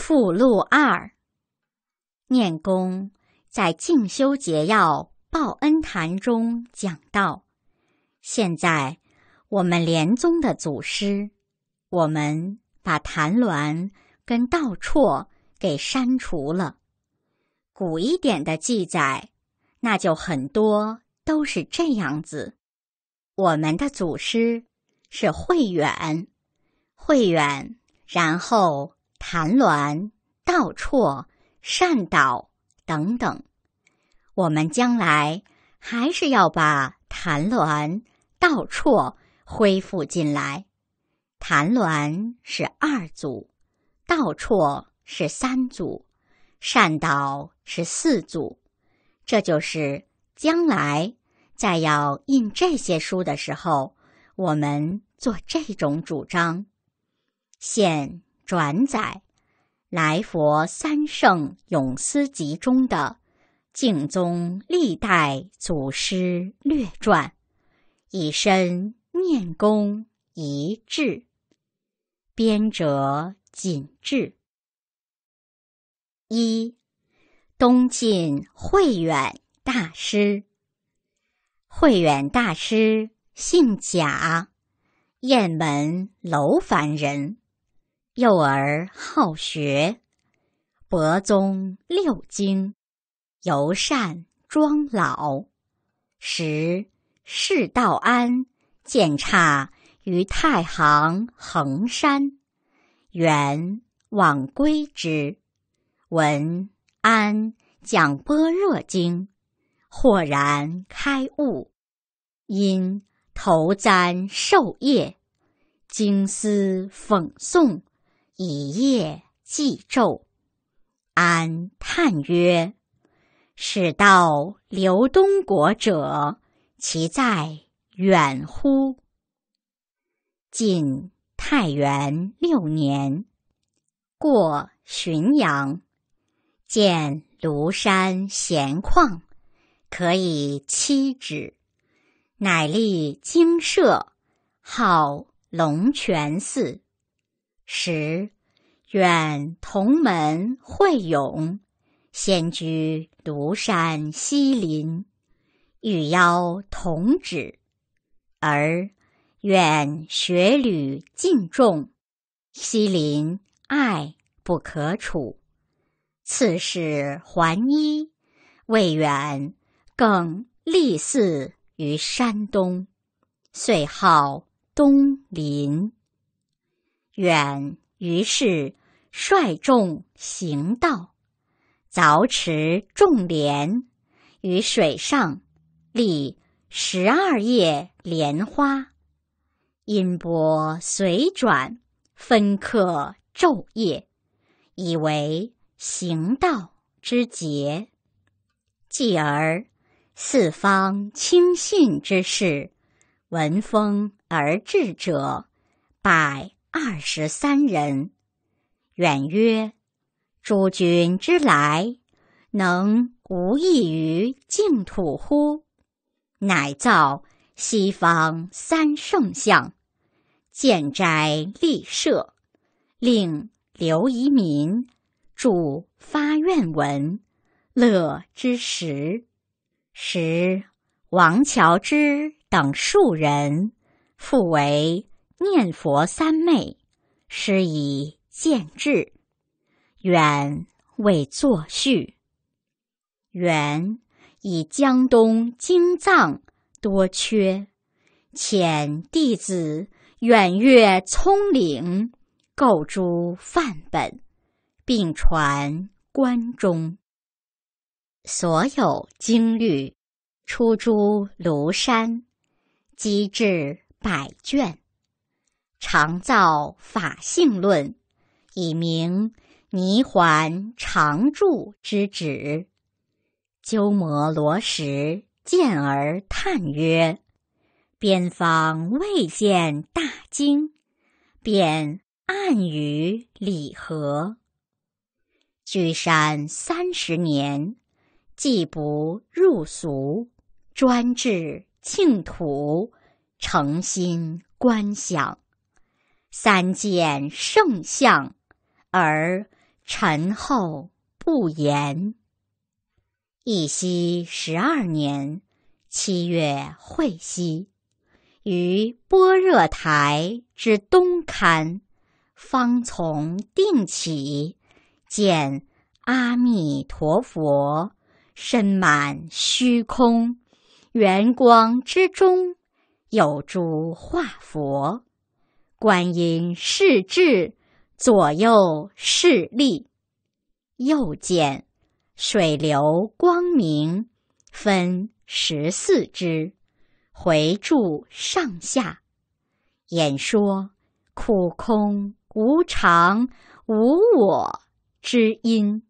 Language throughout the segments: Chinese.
附录二，念公在《静修结要报恩坛中讲到，现在我们莲宗的祖师，我们把坛鸾跟道绰给删除了。古一点的记载，那就很多都是这样子。我们的祖师是慧远，慧远，然后。谭鸾、道绰、善导等等，我们将来还是要把谭鸾、道绰恢复进来。谭鸾是二组，道绰是三组，善导是四组。这就是将来在要印这些书的时候，我们做这种主张。现。转载《来佛三圣咏思集》中的《净宗历代祖师略传》，以身念功一致，编者谨志。一，东晋慧远大师。慧远大师姓贾，雁门楼烦人。幼儿好学，博宗六经，尤善庄老。时世道安见刹于太行恒山，元往归之，闻安讲般若经，豁然开悟，因投簪授业，经思讽诵。以夜继昼，安叹曰：“使到刘东国者，其在远乎？”晋太元六年，过浔阳，见庐山闲旷，可以栖止，乃立精舍，号龙泉寺。十，愿同门会友，先居庐山西林，欲邀同指。而愿学侣尽众，西林爱不可处，次是还衣。未远，更立寺于山东，遂号东林。远于是率众行道，凿池种莲，于水上立十二叶莲花，音波随转，分刻昼夜，以为行道之节。继而四方轻信之士，闻风而至者百。二十三人，远曰：“诸君之来，能无异于净土乎？”乃造西方三圣像，建斋立舍，令刘遗民著发愿文。乐之时，时王乔之等数人复为。念佛三昧，施以见智，愿为作序。缘以江东经藏多缺，遣弟子远越葱岭，购诸范本，并传关中。所有经律，出诸庐山，积至百卷。常造法性论，以明泥环常住之旨。鸠摩罗什见而叹曰：“边方未见大经，便暗于礼和。居山三十年，既不入俗，专治净土，诚心观想。”三见圣相，而沉厚不言。一昔十二年，七月会稽，于波若台之东龛，方从定起，见阿弥陀佛身满虚空，圆光之中有诸化佛。观音视智，左右视力，右见水流光明，分十四支回注上下。演说苦空无常无我之因。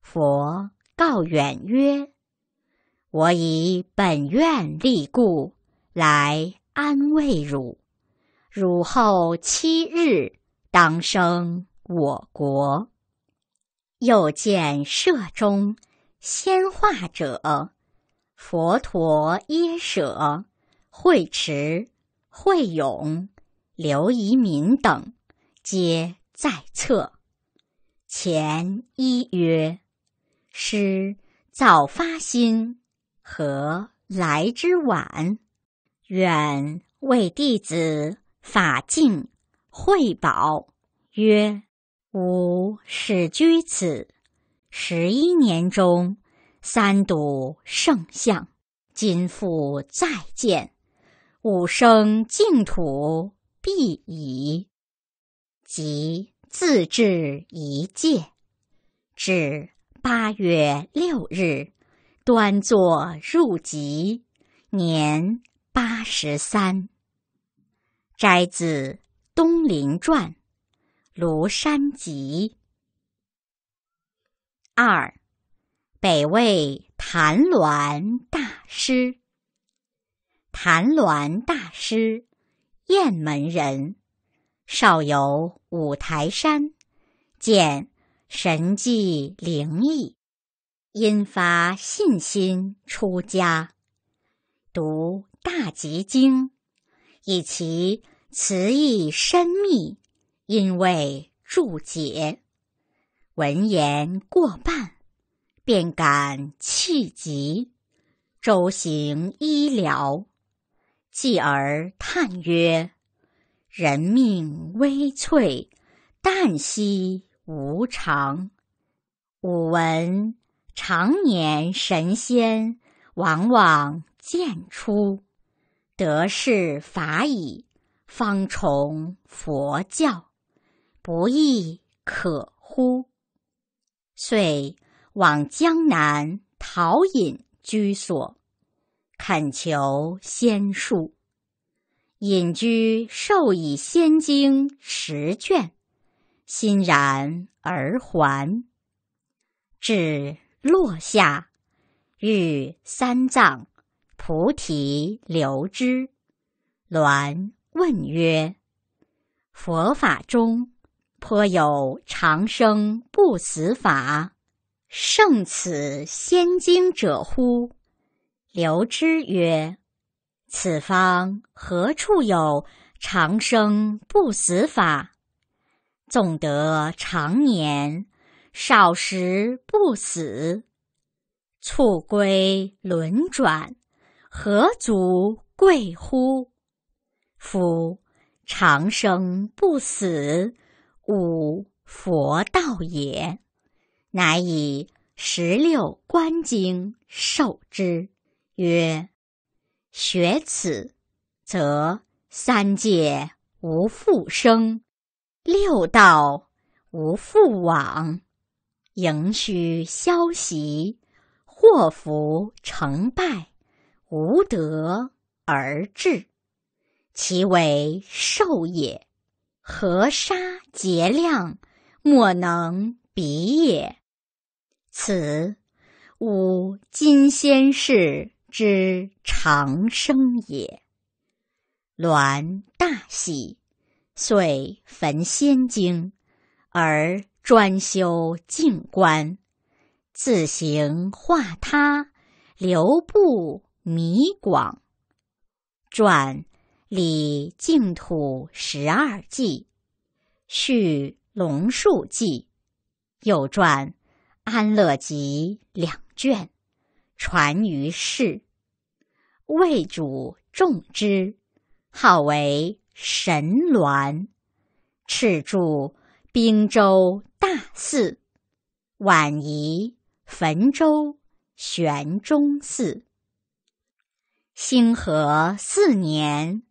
佛告远曰：“我以本愿力故，来安慰汝。”汝后七日当生我国。又见舍中先化者，佛陀耶舍、慧持、慧勇、刘遗民等，皆在侧。前一曰，师早发心，何来之晚？愿为弟子。法净慧宝曰：“吾始居此十一年中，三睹圣相，今复再见，吾生净土必矣。即自至一界，至八月六日端坐入籍，年八十三。”摘自《东林传》《庐山集》二，北魏谭鸾大师。谭鸾大师，雁门人，少游五台山，见神迹灵异，因发信心出家，读《大集经》，以其。词意深密，因为注解文言过半，便感气急，周行医疗，继而叹曰：“人命微脆，旦夕无常。吾闻常年神仙，往往见出，得是法矣。”方崇佛教，不亦可乎？遂往江南陶隐居所，恳求仙术。隐居授以仙经十卷，欣然而还。至落下，遇三藏菩提留之，鸾问曰：“佛法中颇有长生不死法，胜此仙经者乎？”刘之曰：“此方何处有长生不死法？纵得长年，少时不死，促归轮转，何足贵乎？”夫长生不死，吾佛道也。乃以十六观经授之，曰：学此，则三界无复生，六道无复往，盈虚消息，祸福成败，无德而至。其为寿也，何沙节量莫能比也。此吾今先世之长生也。栾大喜，遂焚仙经，而专修静观，自行化他，流布弥广。传。《李净土十二记》，续《龙树记》，又传《安乐集》两卷，传于世。魏主重之，号为神鸾，敕住滨州大寺，晚移汾州玄中寺。兴和四年。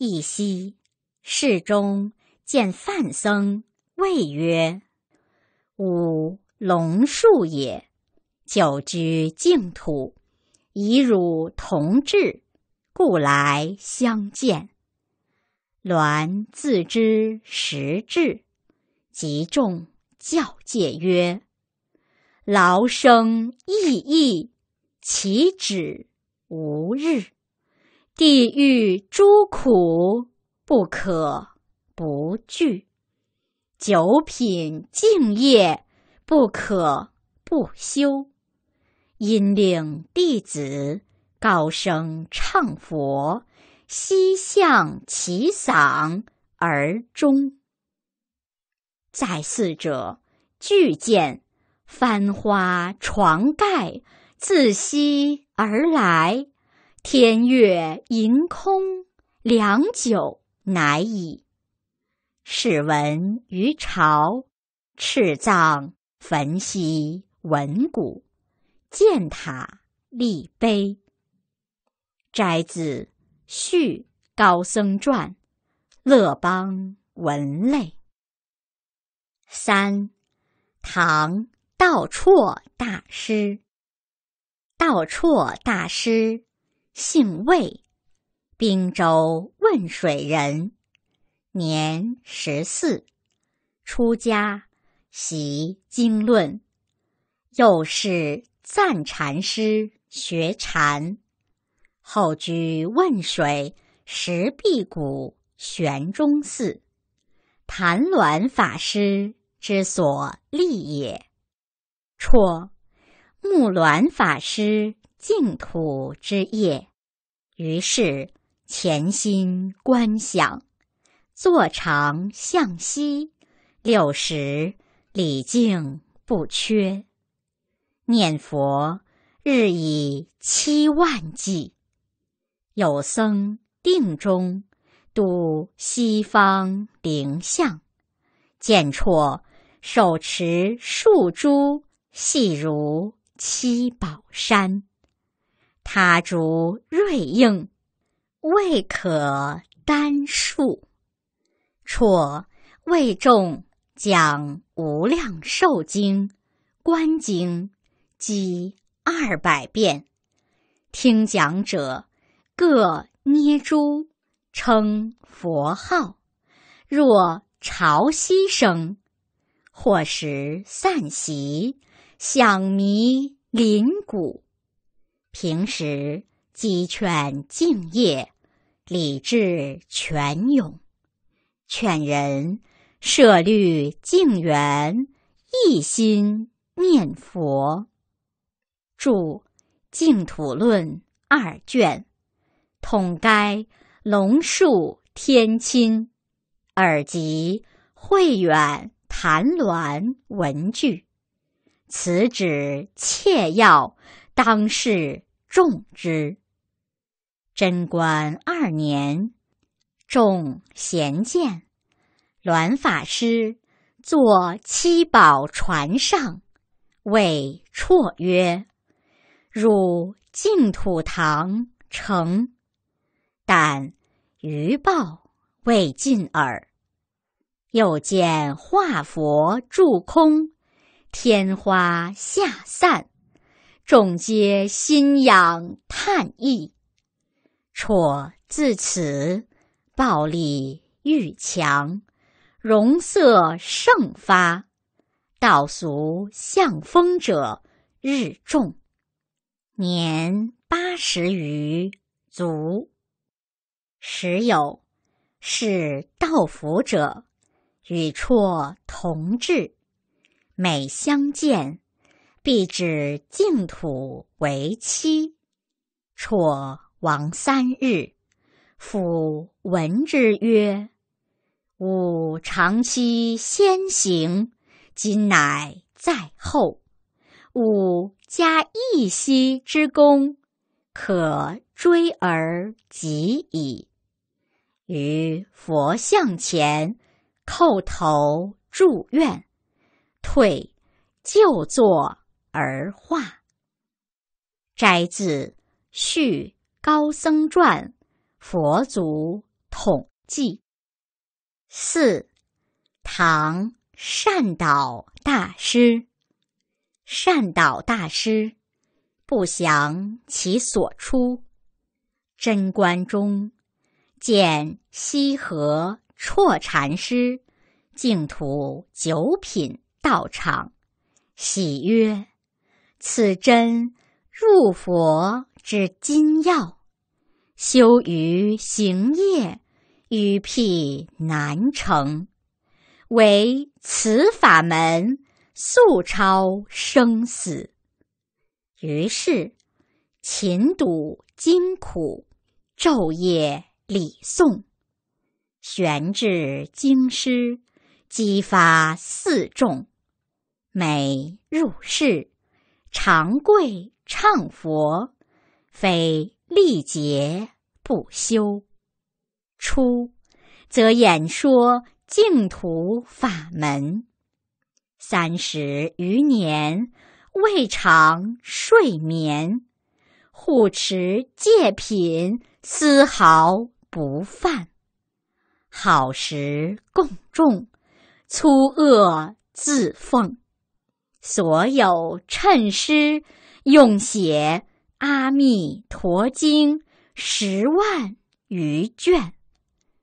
一夕，寺中见范僧，谓曰：“吾龙树也，久居净土，以汝同志，故来相见。”峦自知实志，即众教戒曰：“劳生意义，岂止无日？”地狱诸苦不可不惧，九品净业不可不修。因令弟子高声唱佛，西向其嗓而终。在寺者，俱见翻花床盖自西而来。天月盈空，良久乃已。始闻于朝，赤葬焚兮，文骨建塔立碑。摘自《续高僧传》，乐邦文类。三，唐道绰大师。道绰大师。姓魏，滨州汶水人，年十四，出家习经论，又是赞禅师学禅，后居汶水石壁谷玄中寺，谭鸾法师之所立也。绰木鸾法师净土之业。于是潜心观想，坐长向西六十礼敬不缺。念佛日以七万计。有僧定中度西方灵相，见绰手持数珠，细如七宝山。他竹瑞应，未可单数。绰未众讲无量寿经、观经，积二百遍。听讲者各捏珠，称佛号。若潮汐声，或时散席，响迷林谷。平时鸡劝敬业，礼智泉涌；劝人设律敬缘，一心念佛。注《净土论》二卷，统该龙树天亲，耳及慧远谈鸾文句。此旨切要，当是。众之，贞观二年，众贤见，卵法师坐七宝船上，谓绰曰：“汝净土堂成，但余报未尽耳。”又见化佛住空，天花下散。众皆心仰叹意。绰自此暴力愈强，容色盛发，道俗向风者日众。年八十余卒。时有是道服者，与绰同治，每相见。必指净土为期，辍亡三日。辅闻之曰：“吾长期先行，今乃在后。吾加一息之功，可追而及矣。”于佛像前叩头祝愿，退就坐。儿化。摘自《续高僧传·佛祖统记》，四，唐善导大师。善导大师不详其所出。贞观中，见西河绰禅师净土九品道场，喜曰。此真入佛之金要，修于行业，于辟难成。唯此法门速超生死。于是勤笃精苦，昼夜礼诵，玄至经师，激发四众，每入室。常跪唱佛，非力竭不休。出则演说净土法门，三十余年未尝睡眠，护持戒品丝毫不犯。好时共重，粗恶自奉。所有衬师用写阿弥陀经十万余卷，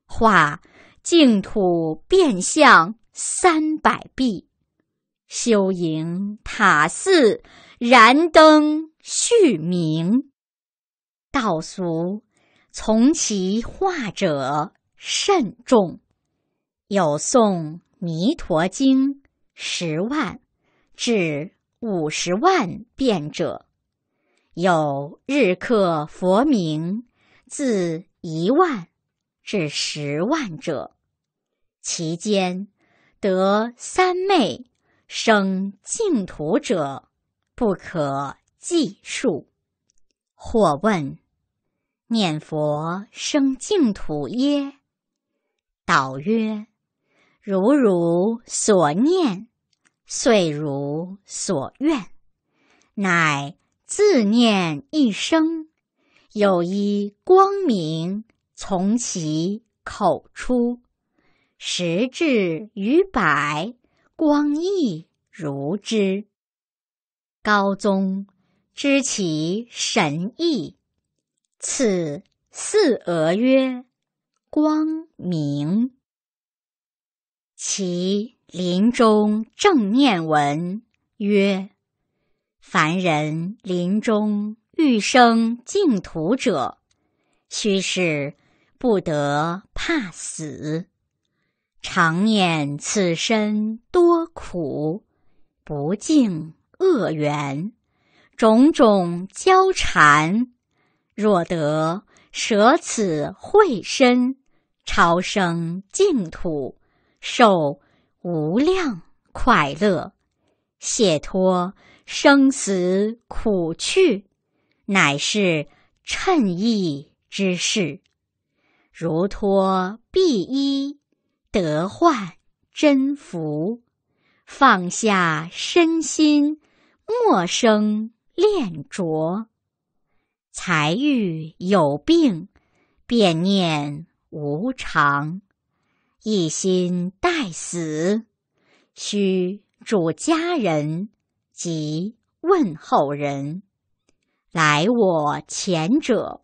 画净土变相三百壁，修营塔寺，燃灯续明。道俗从其画者甚众，有诵《弥陀经十万。至五十万变者，有日刻佛名自一万至十万者，其间得三昧生净土者不可计数。或问：“念佛生净土耶？”导曰：“如汝所念。”遂如所愿，乃自念一生，有一光明从其口出，实至于百，光亦如之。高宗知其神意，赐四额曰“光明”，其。林中正念文曰：“凡人临终欲生净土者，须是不得怕死，常念此身多苦，不敬恶缘种种交缠。若得舍此慧身，超生净土，受。”无量快乐，解脱生死苦趣，乃是衬意之事。如脱敝衣，得患真福。放下身心，莫生恋着。财欲有病，便念无常。一心待死，须主家人及问候人来。我前者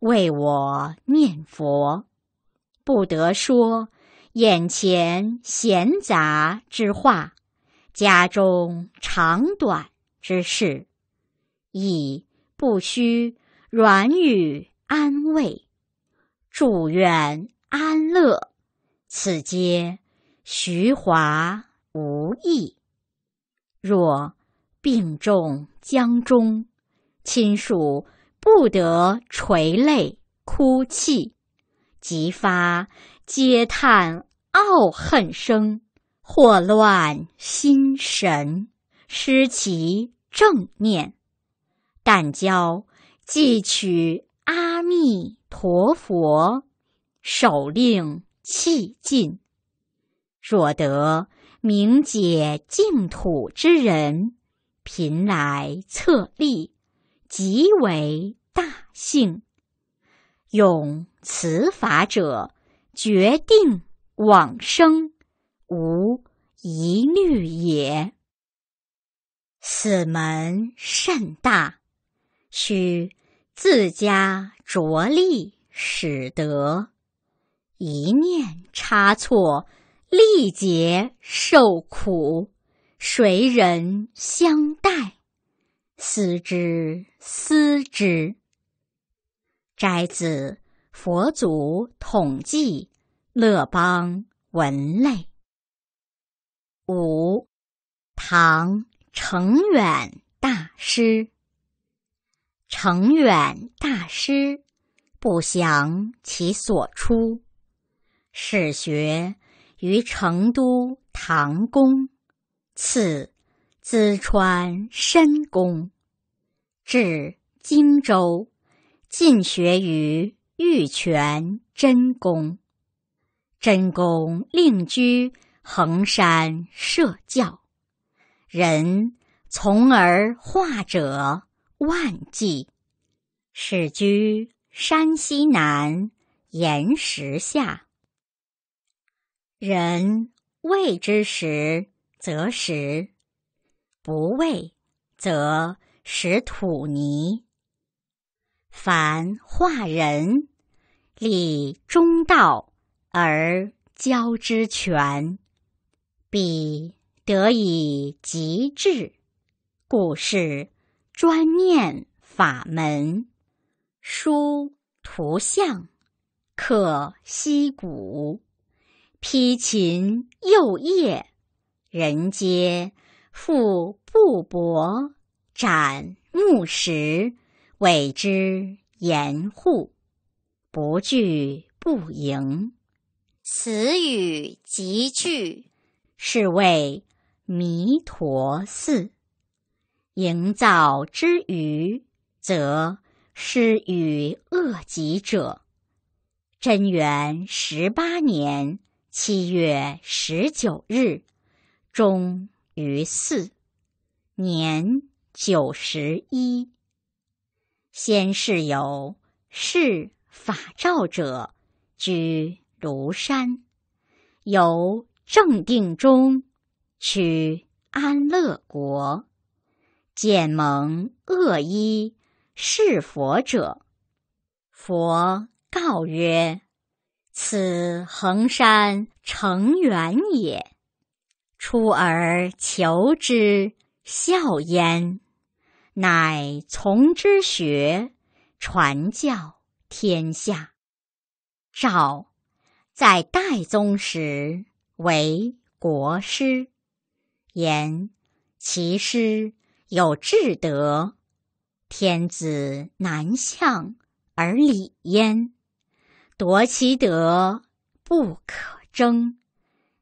为我念佛，不得说眼前闲杂之话，家中长短之事，亦不须软语安慰，祝愿安乐。此皆徐华无意。若病重江中，亲属不得垂泪哭泣，即发嗟叹傲恨声，祸乱心神，失其正念。但教既取阿弥陀佛手令。气尽，若得明解净土之人，贫来策力，即为大幸。用此法者，决定往生，无疑虑也。此门甚大，须自家着力，使得。一念差错，历劫受苦，谁人相待？思之思之。摘自《佛祖统记》，乐邦文类。五，唐程远大师。程远大师，不详其所出。始学于成都唐公，赐淄川申公，至荆州，进学于玉泉真公。真公另居衡山设教，人从而化者万计。始居山西南岩石下。人畏之时，则食；不畏，则食土泥。凡化人，理中道而交之全，彼得以极致。故是专念法门，书图像，刻息骨。披琴又叶，人皆复布帛，斩木石，谓之严户，不惧不迎，死语极具，是谓弥陀寺。营造之余，则失于恶疾者，贞元十八年。七月十九日，终于四，年九十一。先是有是法照者居庐山，由正定中，取安乐国，见蒙恶衣是佛者，佛告曰。此衡山成源也，出而求之，笑焉，乃从之学，传教天下。赵，在代宗时为国师，言其师有至德，天子南向而礼焉。夺其德不可争，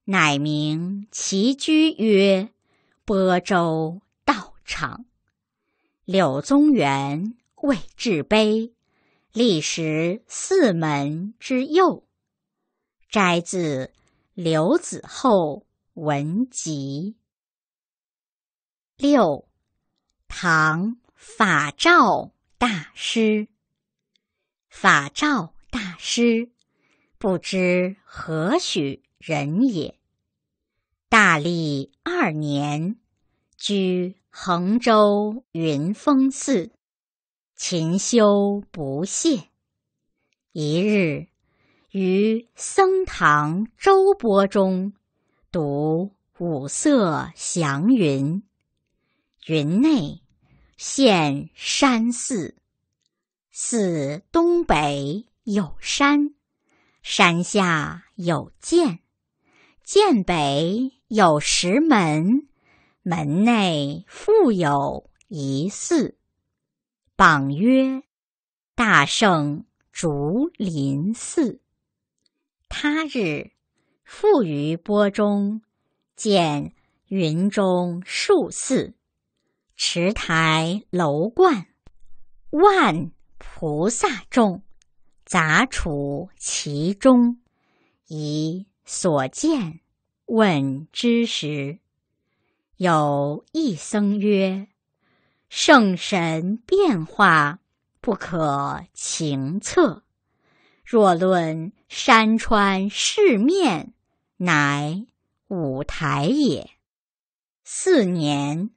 乃名其居曰“播州道场”。柳宗元为制碑，立石四门之右。摘自《刘子厚文集》六，唐法照大师。法照。大师不知何许人也。大历二年，居衡州云峰寺，勤修不懈。一日，于僧堂周波中读《五色祥云，云内现山寺，寺东北。有山，山下有涧，涧北有石门，门内复有一寺，榜曰“大圣竹林寺”。他日复于波中见云中数寺，池台楼观，万菩萨众。杂处其中，以所见问之时，有一僧曰：“圣神变化不可情测，若论山川世面，乃五台也。”四年，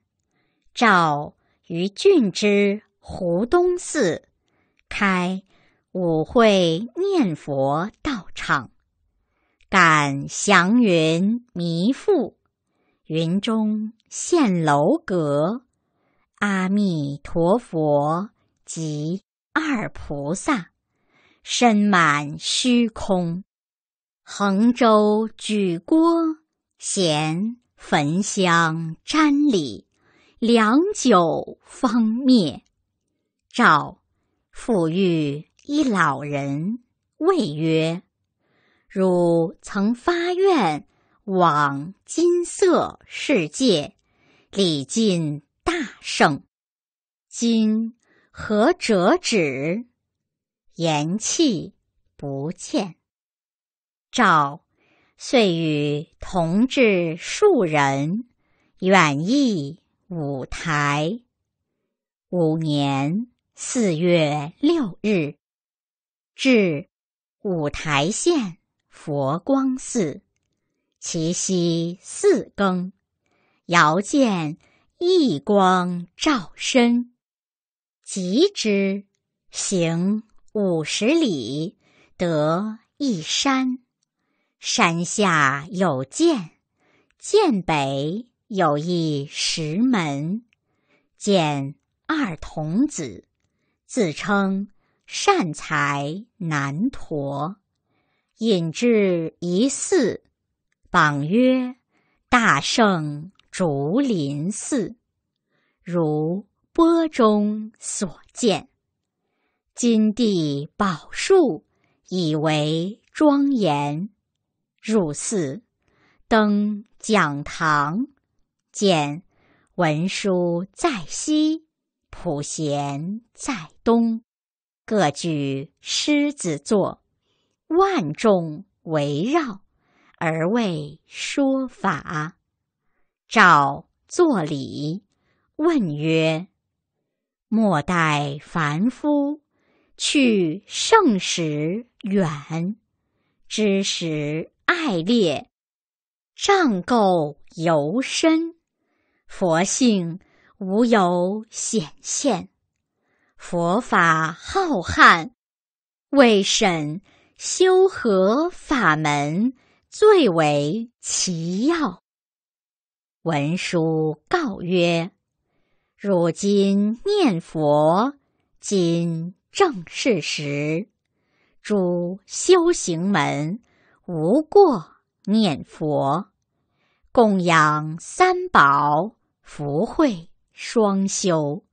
诏于郡之湖东寺开。舞会念佛道场，感祥云弥覆，云中现楼阁。阿弥陀佛及二菩萨，身满虚空，横舟举锅，衔焚香瞻礼，良久方灭。照。富裕。一老人谓曰：“汝曾发愿往金色世界，礼尽大圣，今何折止？言气不见。”诏，遂与同治数人远逸五台。五年四月六日。至五台县佛光寺，其夕四更，遥见一光照身。及之，行五十里，得一山。山下有涧，涧北有一石门。见二童子，自称。善财难陀引至一寺，榜曰“大圣竹林寺”，如波中所见。金地宝树，以为庄严。入寺，登讲堂，见文殊在西，普贤在东。各具狮子座，万众围绕而为说法。赵作礼问曰：“莫待凡夫去圣时远知时爱烈，障垢犹深，佛性无有显现。”佛法浩瀚，为审修和法门最为奇要？文殊告曰：“如今念佛，今正是时。诸修行门，无过念佛，供养三宝，福慧双修。”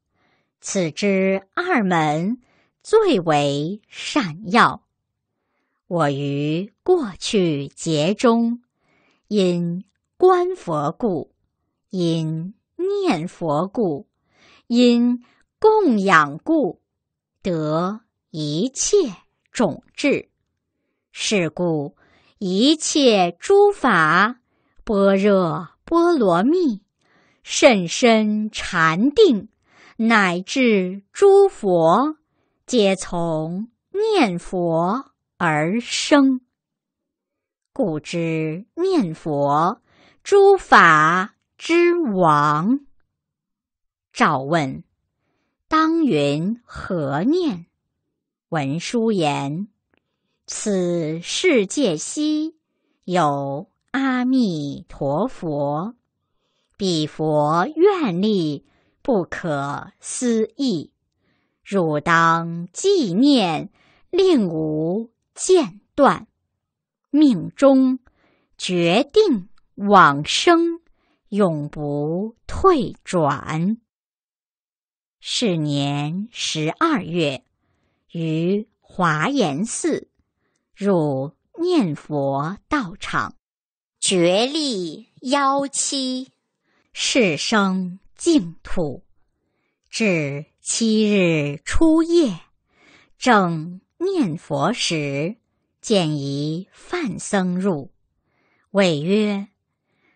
此之二门，最为善要。我于过去劫中，因观佛故，因念佛故，因供养故，得一切种智。是故，一切诸法般若波罗蜜甚深禅定。乃至诸佛皆从念佛而生，故知念佛诸法之王。赵问：“当云何念？”文殊言：“此世界西有阿弥陀佛，彼佛愿力。”不可思议，汝当记念，令吾间断。命中决定往生，永不退转。是年十二月，于华严寺入念佛道场，决立幺七世生。净土至七日初夜，正念佛时，见一范僧入，谓曰：“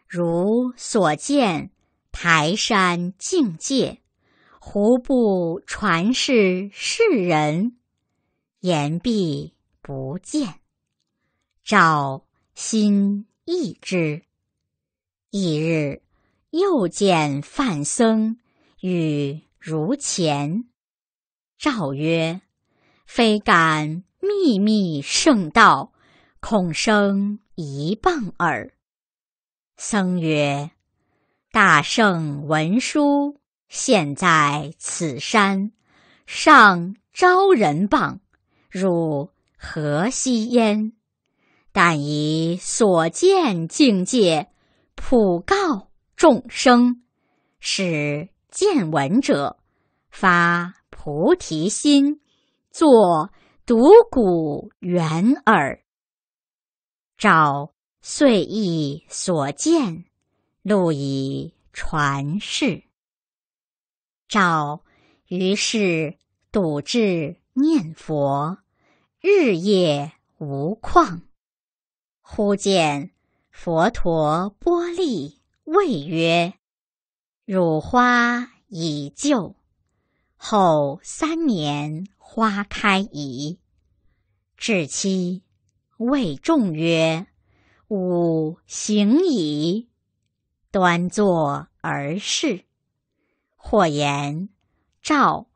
如所见台山境界，胡不传世世人？”言毕不见，照心意之。翌日。又见范僧与如前，诏曰：“非敢秘密圣道，恐生一棒耳。”僧曰：“大圣文殊现在此山，上招人棒，汝何惜焉？但以所见境界普告。”众生使见闻者发菩提心，作独古远耳。照遂意所见，录以传世。照于是笃志念佛，日夜无旷。忽见佛陀波利。谓曰：“汝花已旧，后三年花开矣。”至期，魏仲曰：“吾行矣。”端坐而视。”或言赵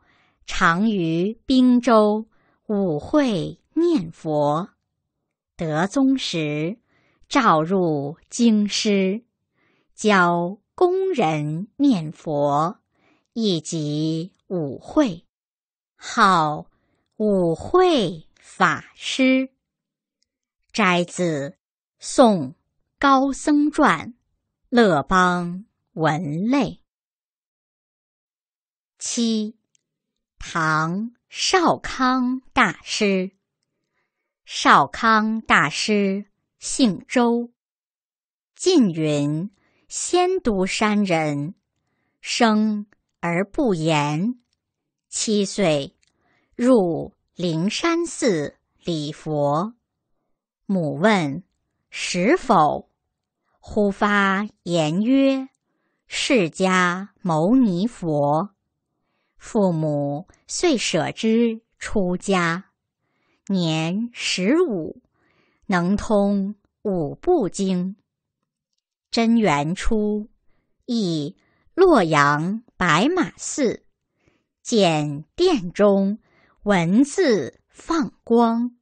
常于滨州舞会念佛。德宗时，召入京师。教工人念佛，以及舞会，号舞会法师。摘自《宋高僧传》，乐邦文类。七，唐少康大师。少康大师姓周，晋云。仙都山人，生而不言。七岁，入灵山寺礼佛。母问：“是否？”忽发言曰：“释迦牟尼佛。”父母遂舍之出家。年十五，能通五部经。贞元初，诣洛阳白马寺，见殿中文字放光，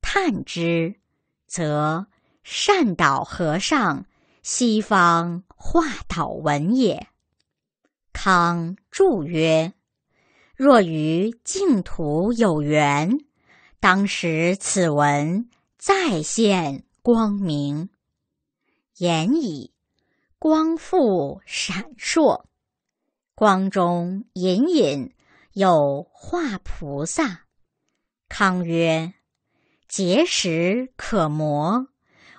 探之，则善导和尚西方化导文也。康注曰：“若于净土有缘，当时此文再现光明。”言已，光复闪烁，光中隐隐有化菩萨。康曰：“结石可磨，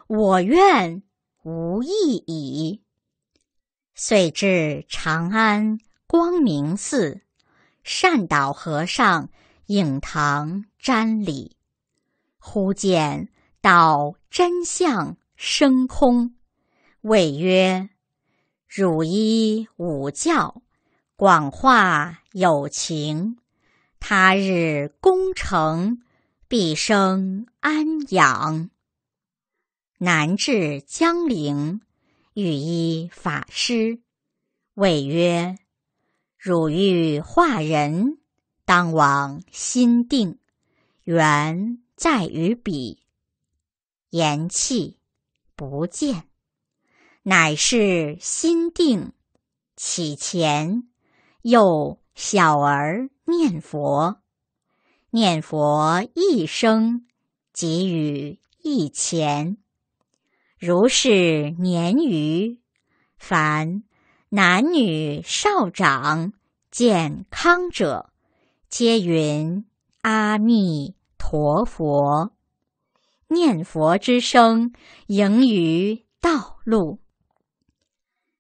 我愿无益矣。”遂至长安光明寺，善导和尚影堂瞻礼，忽见到真相生空。谓曰：“汝依吾教，广化有情。他日功成，必生安养。南至江陵，遇一法师。谓曰：‘汝欲化人，当往心定。缘在于彼，言气不见。’乃是心定，起前又小儿念佛，念佛一生，给予一钱。如是年余，凡男女少长健康者，皆云阿弥陀佛。念佛之声，盈于道路。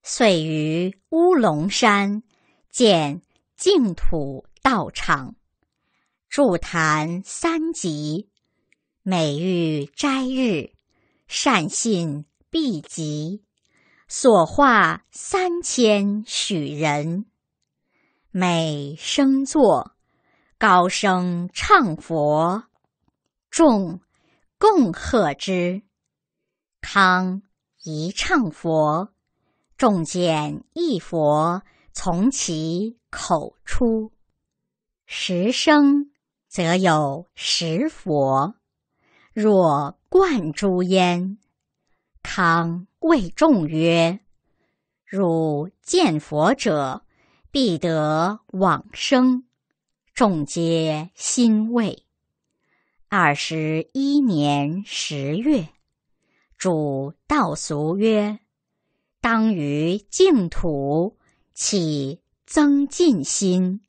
遂于乌龙山建净土道场，住坛三吉，每遇斋日，善信必集，所化三千许人，每生坐高声唱佛，众共贺之，康一唱佛。众见一佛从其口出，十声则有十佛。若灌诸焉，康谓众曰：“汝见佛者，必得往生。”众皆欣慰。二十一年十月，主道俗曰。当于净土起增进心，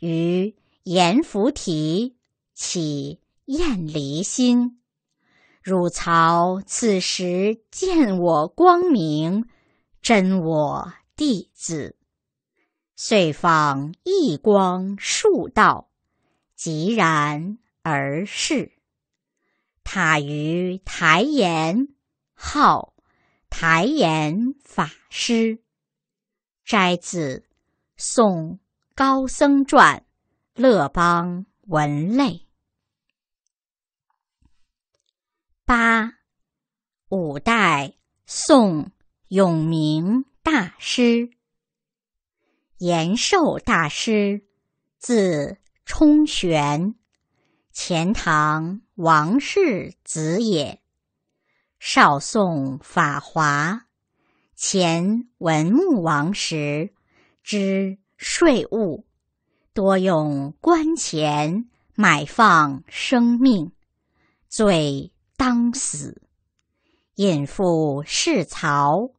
于阎浮提起厌离心。汝曹此时见我光明，真我弟子，遂放一光数道，即然而逝。他于台言号。台言法师，摘自《宋高僧传》《乐邦文类》八。五代宋永明大师延寿大师，字冲玄，钱塘王氏子也。少诵《法华》，前文穆王时之税务，多用官钱买放生命，罪当死。隐父世曹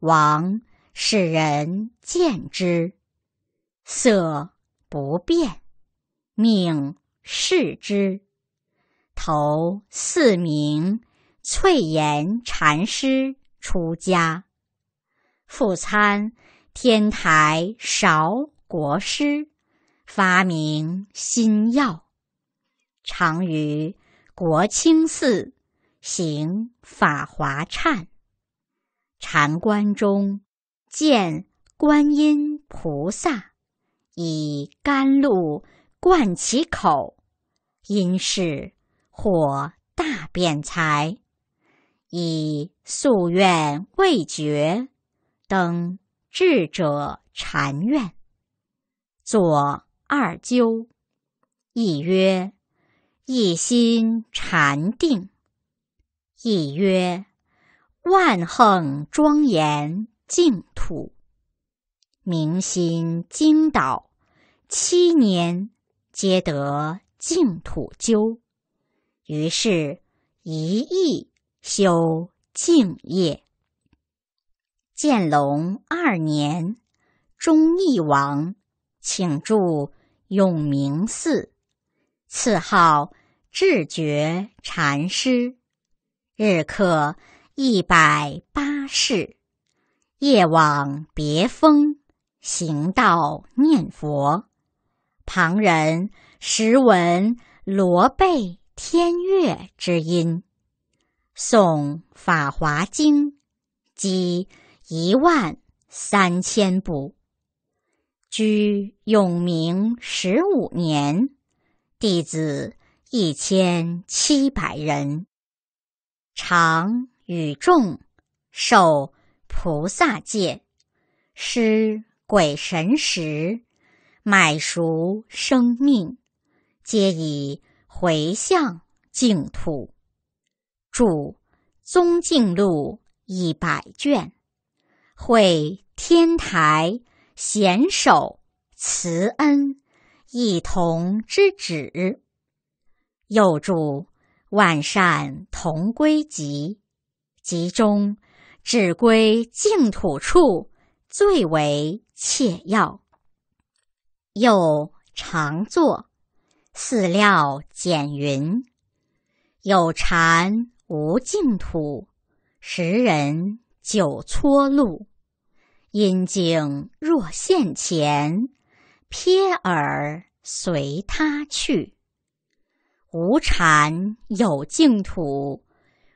王，使人见之，色不变，命视之，头四名。翠岩禅师出家，复参天台韶国师，发明新药，常于国清寺行法华忏，禅观中见观音菩萨，以甘露灌其口，因是获大辩才。以夙愿未决，登智者禅院，作二究，亦曰一心禅定，亦曰万横庄严净土，明心经导，七年皆得净土究，于是一意。修静业。建隆二年，忠义王请住永明寺，赐号智觉禅师。日课一百八事，夜往别峰行道念佛，旁人时闻罗贝天乐之音。诵《法华经》即一万三千部，居永明十五年，弟子一千七百人，常与众受菩萨戒，施鬼神时，买赎生命，皆以回向净土。著《宗敬录》一百卷，会天台贤首慈恩一同之旨，又著《万善同归集》，集中指归净土处最为切要。又常作《饲料简》云：“有禅。”无净土，时人久蹉路；阴茎若现前，瞥耳随他去。无禅有净土，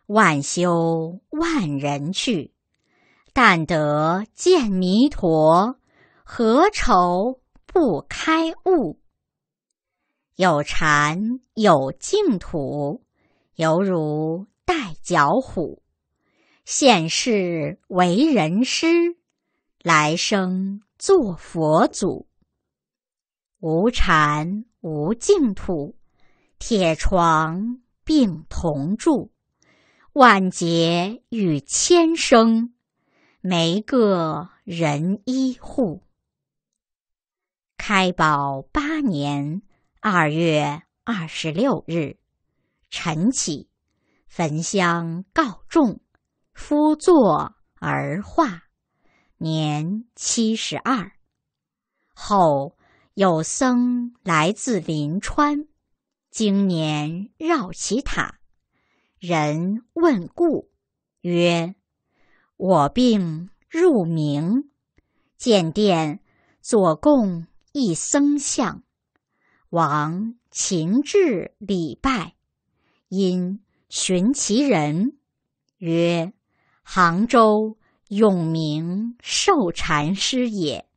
万修万人去；但得见弥陀，何愁不开悟？有禅有净土，犹如带脚虎，现世为人师，来生做佛祖。无禅无净土，铁床并铜柱，万劫与千生，没个人依护。开宝八年二月二十六日，晨起。焚香告众，夫坐而化，年七十二。后有僧来自临川，经年绕其塔，人问故，曰：“我病入明，见殿左供一僧像，王秦至礼拜，因。”寻其人，曰：“杭州永明寿禅师也，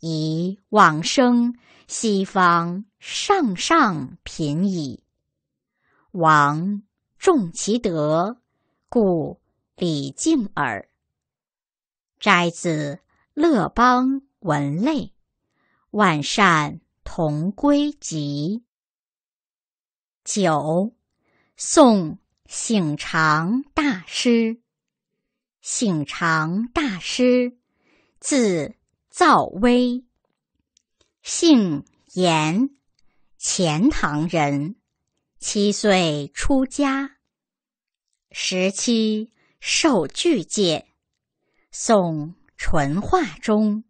以往生西方上上品矣。王重其德，故礼敬耳。”摘自《乐邦文类》，万善同归集九。宋醒常大师，醒常大师，字造微，姓严，钱塘人。七岁出家，十七受具戒。宋淳化中，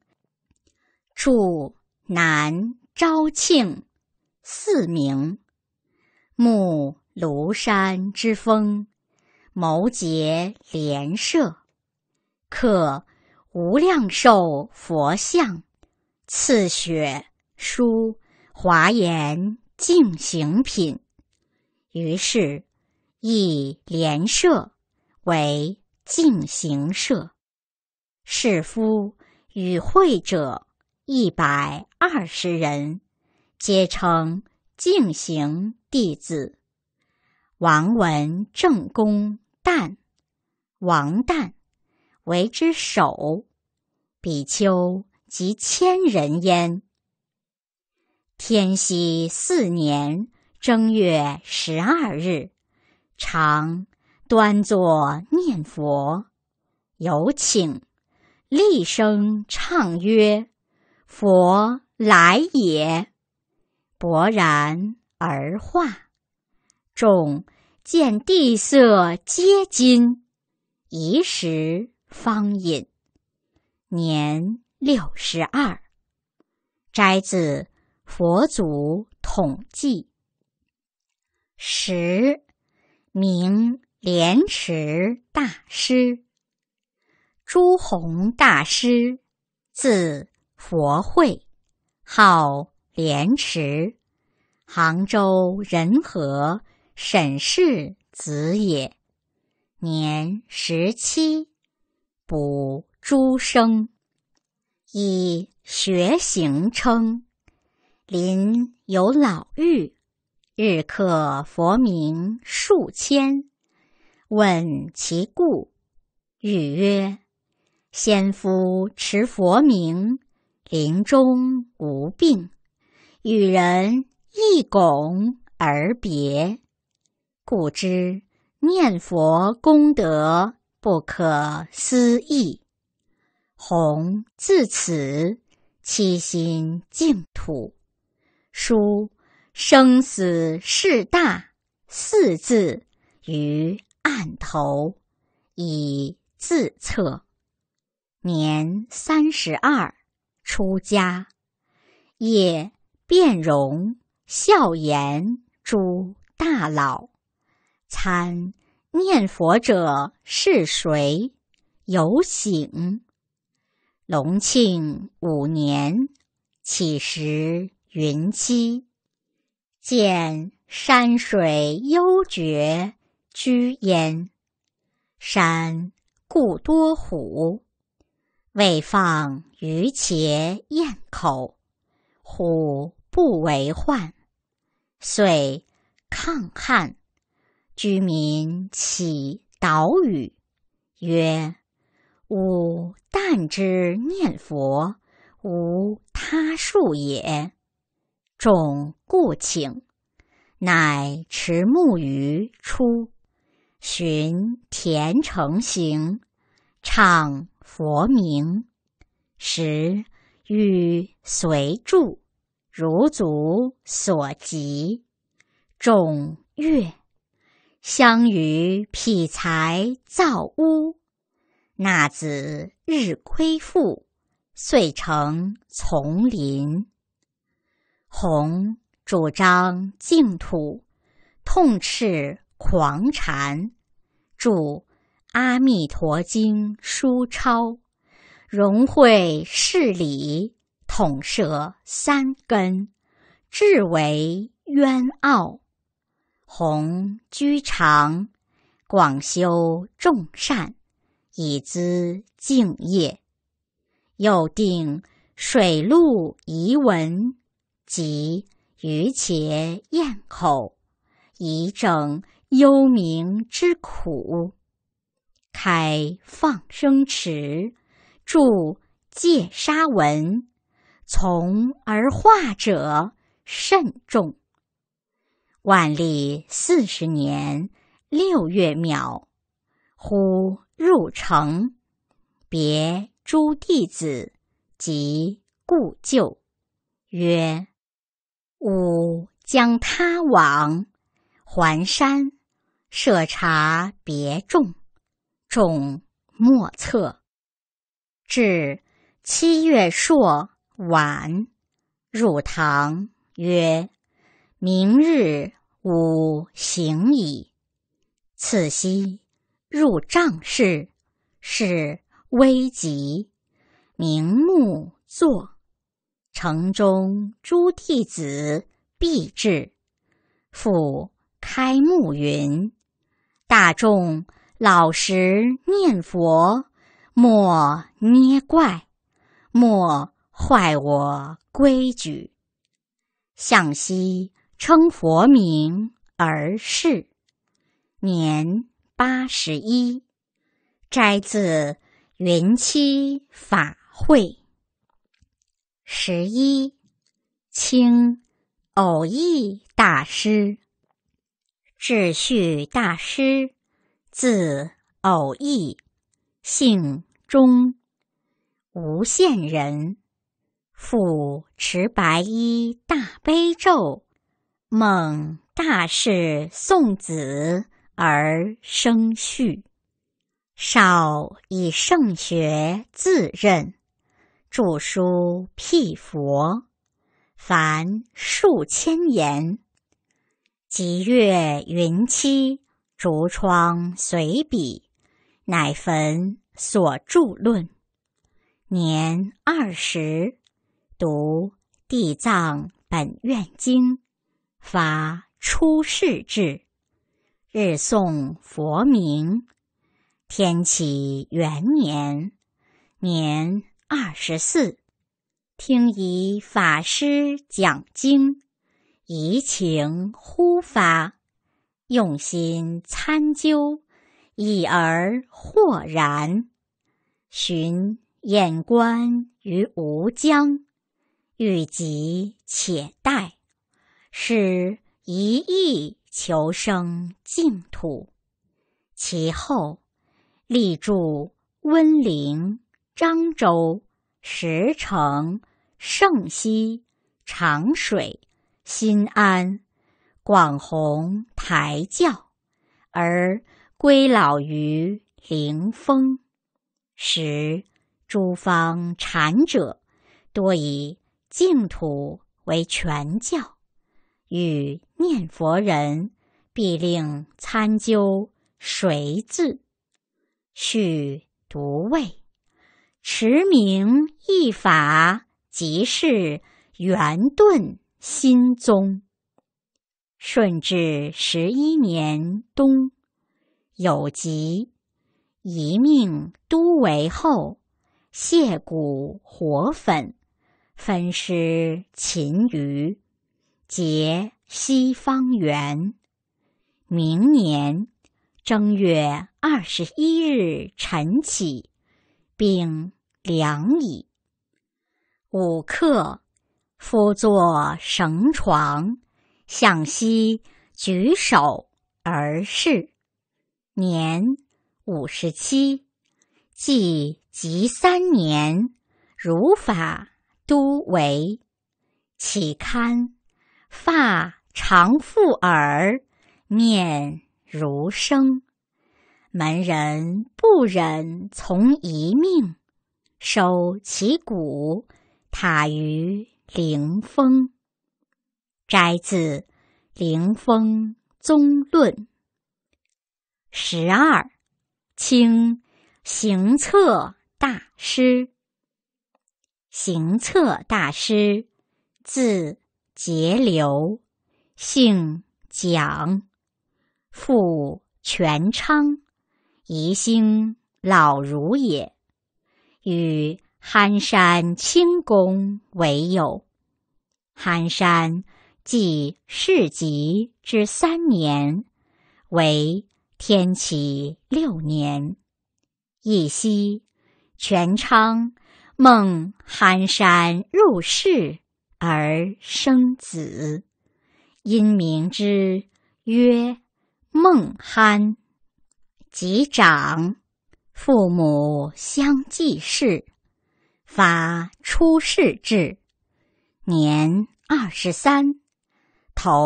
住南昭庆寺名母。庐山之峰，谋结连社，刻无量寿佛像，赐雪书《华严净行品》。于是，以连社为净行社。士夫与会者一百二十人，皆称净行弟子。王文正公旦，王旦为之首。比丘及千人焉。天禧四年正月十二日，常端坐念佛，有请，厉声唱曰：“佛来也！”勃然而化。众见地色皆金，遗时方隐，年六十二。摘自《佛祖统计》。十名莲池大师，朱红大师，字佛慧，号莲池，杭州仁和。沈氏子也，年十七，补诸生，以学行称。临有老妪，日刻佛名数千，问其故，语曰：“先夫持佛名，临中无病，与人一拱而别。”故知念佛功德不可思议。弘自此七心净土，书“生死事大”四字于案头，以自测。年三十二，出家，夜变容笑言，诸大佬。参念佛者是谁？有醒。隆庆五年，起时云栖，见山水幽绝，居焉。山故多虎，未放鱼且咽口，虎不为患。遂抗旱。居民起岛语，曰：“吾但之念佛，无他术也。”众故请，乃持木鱼出，寻田成行，唱佛名，时与随住，如足所及，众悦。相与辟财造屋，纳子日亏负，遂成丛林。弘主张净土，痛斥狂禅，著《阿弥陀经》书钞，融会事理，统摄三根，至为渊傲。同居常广修众善，以资敬业；又定水陆遗文及鱼、且咽口，以拯幽冥之苦；开放生池，著借沙文，从而化者甚众。万历四十年六月秒，忽入城，别诸弟子及故旧，曰：“吾将他往，环山设茶别众，众莫测。”至七月朔晚，入堂曰。明日吾行矣。此夕入帐室，是危急，明目坐。城中诸弟子必至。父开目云：“大众老实念佛，莫捏怪，莫坏我规矩。”向西。称佛名而逝，年八十一。摘自《云栖法会》。十一，清偶义大师智旭大师，字偶义，姓钟，无限人，父持白衣大悲咒。孟大士送子而生序，少以圣学自任，著书辟佛，凡数千言。即月云栖竹窗随笔，乃焚所著论。年二十，读《地藏本愿经》。发出世志，日诵佛名。天启元年，年二十四，听以法师讲经，疑情忽发，用心参究，已而豁然。寻眼观于无疆，欲即且待。是一意求生净土，其后立住温陵、漳州、石城、盛溪、长水、新安、广弘台教，而归老于灵峰。时诸方禅者多以净土为全教。与念佛人，必令参究谁字，续独位，持名一法，即是圆顿心宗。顺治十一年冬，有疾，遗命都为后，谢骨火粉，分尸禽鱼。结西方缘，明年正月二十一日晨起，并凉矣。午刻，夫坐绳床，向西举手而视。年五十七，即即三年，如法都为，岂堪？发长覆耳，面如生。门人不忍从一命，收其骨塔于凌风。摘自《凌风宗论》十二，清行测大师。行测大师，字。节流，姓蒋，父全昌，宜兴老儒也，与憨山清公为友。憨山即世吉之三年，为天启六年。一夕，全昌梦寒山入室。而生子，因名之曰孟憨。及长，父母相继世，发出世志，年二十三，投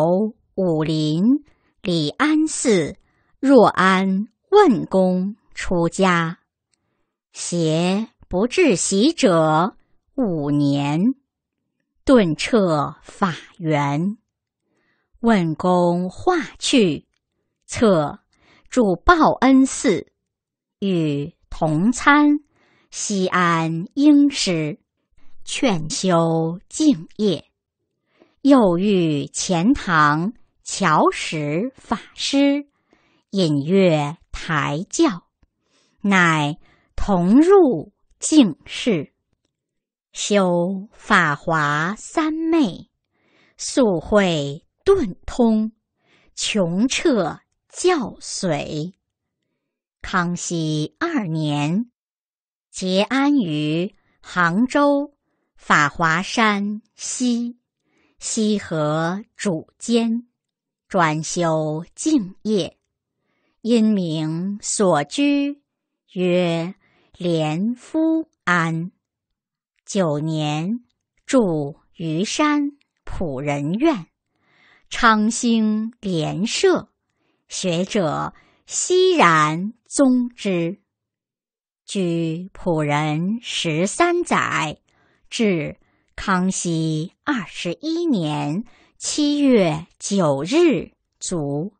武林李安寺若安问公出家，携不至习者五年。顿彻法源，问功化去，策住报恩寺，与同参西安英师，劝修净业。又遇钱塘乔石法师，引月台教，乃同入净室。修法华三昧，速会顿通，穷彻教髓。康熙二年，结安于杭州法华山西西河渚间，专修净业，因名所居曰莲夫庵。九年，住虞山普仁院，昌兴联社，学者悉然宗之。居普仁十三载，至康熙二十一年七月九日卒，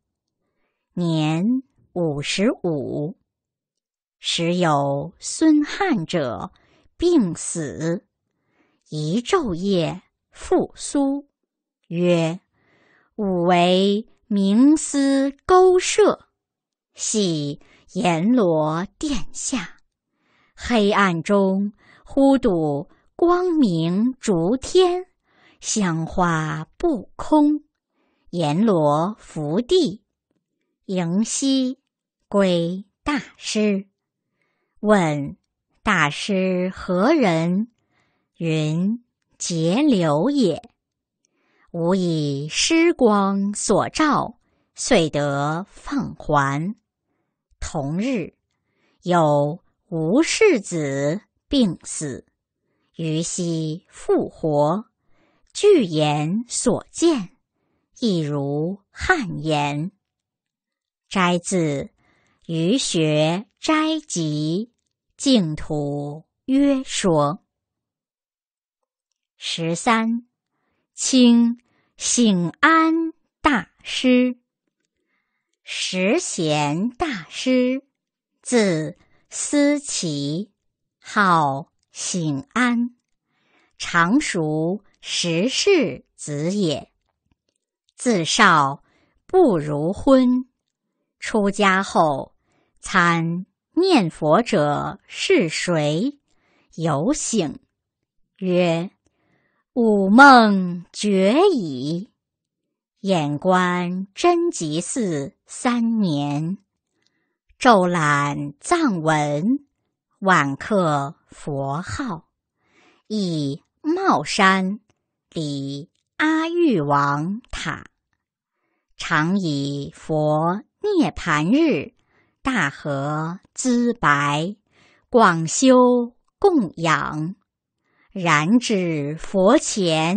年五十五。时有孙汉者。病死，一昼夜复苏，曰：“吾为冥司勾摄，系阎罗殿下。黑暗中忽睹光明烛天，香花不空，阎罗伏地迎西归大师问。”大师何人？云劫流也。吾以诗光所照，遂得放还。同日，有吴氏子病死，于夕复活，具言所见，亦如汉言。摘自《余学斋集》。净土约说，十三清醒安大师，十贤大师，字思齐，号醒安，常熟石氏子也，自少不如婚，出家后参。念佛者是谁？有醒曰：“吾梦觉矣，眼观真吉寺三年，昼览藏文，晚刻佛号，以茂山礼阿育王塔，常以佛涅盘日。”大河资白广修供养，燃至佛前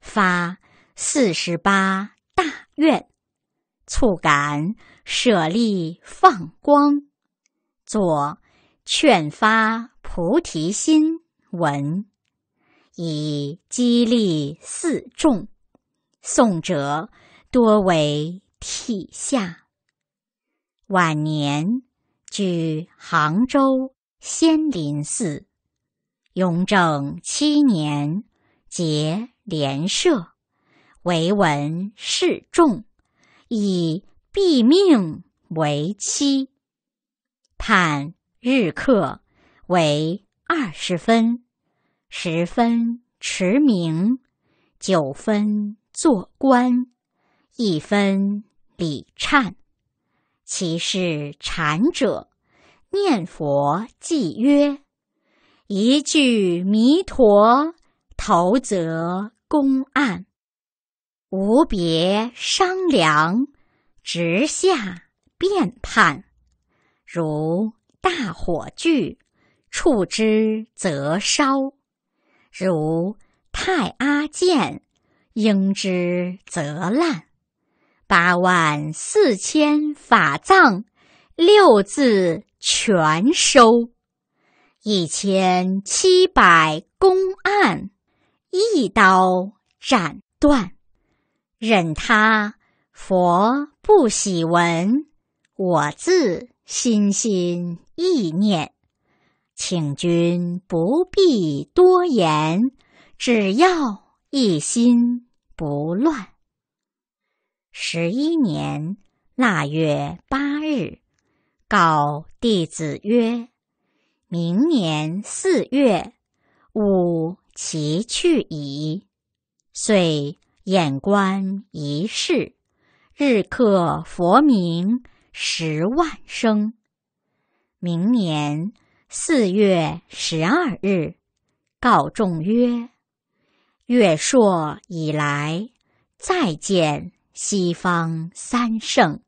发四十八大愿，触感舍利放光，作劝发菩提心文，以激励四众。诵者多为体下。晚年居杭州仙林寺。雍正七年，结连社，为文示众，以毙命为期。判日刻为二十分，十分驰名，九分做官，一分礼忏。其是禅者，念佛即曰：“一句弥陀，投则公案，无别商量，直下便判。如大火炬，触之则烧；如太阿剑，应之则烂。”八万四千法藏，六字全收；一千七百公案，一刀斩断。任他佛不喜闻，我自心心意念。请君不必多言，只要一心不乱。十一年腊月八日，告弟子曰：“明年四月，吾其去矣。遂演观仪式，日刻佛名十万声。明年四月十二日，告众曰：‘月朔以来，再见。’”西方三圣，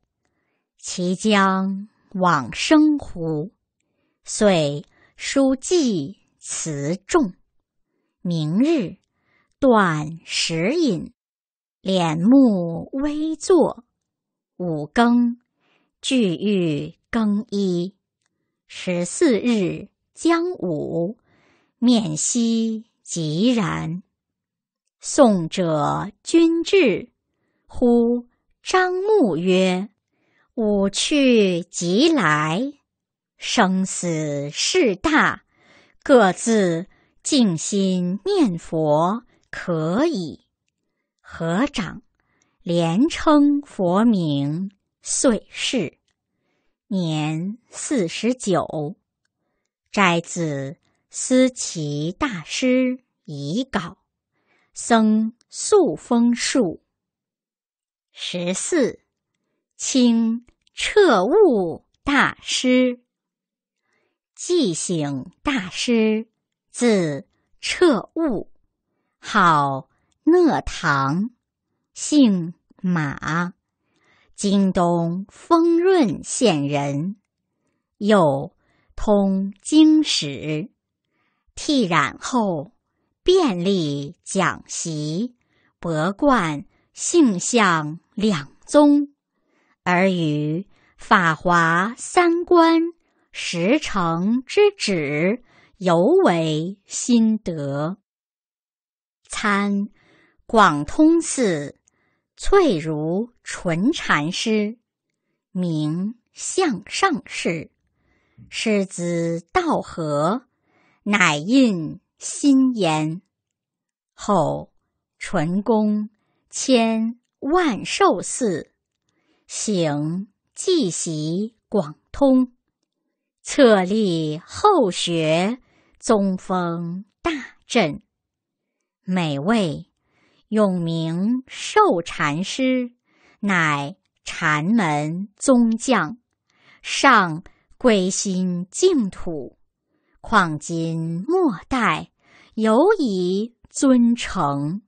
其将往生乎？遂书寄词众。明日断食饮，脸目微坐。五更俱欲更衣。十四日将午，面悉即然。宋者君至。呼张目曰：“吾去即来，生死事大，各自静心念佛可以。”合掌，连称佛名，遂逝，年四十九。摘自思齐大师遗稿，僧素风树。十四，清彻悟大师，即醒大师，字彻悟，号讷堂，姓马，京东丰润县人，又通经史，剃染后，便利讲席，博冠。性相两宗，而与《法华》三观十成之旨尤为心得。参广通寺翠如纯禅师，名向上士，师子道和，乃印心言，后纯公。千万寿寺，行寂习广通，策立后学宗风大振。每位永明寿禅师，乃禅门宗匠，上归心净土，况今末代，尤宜尊承。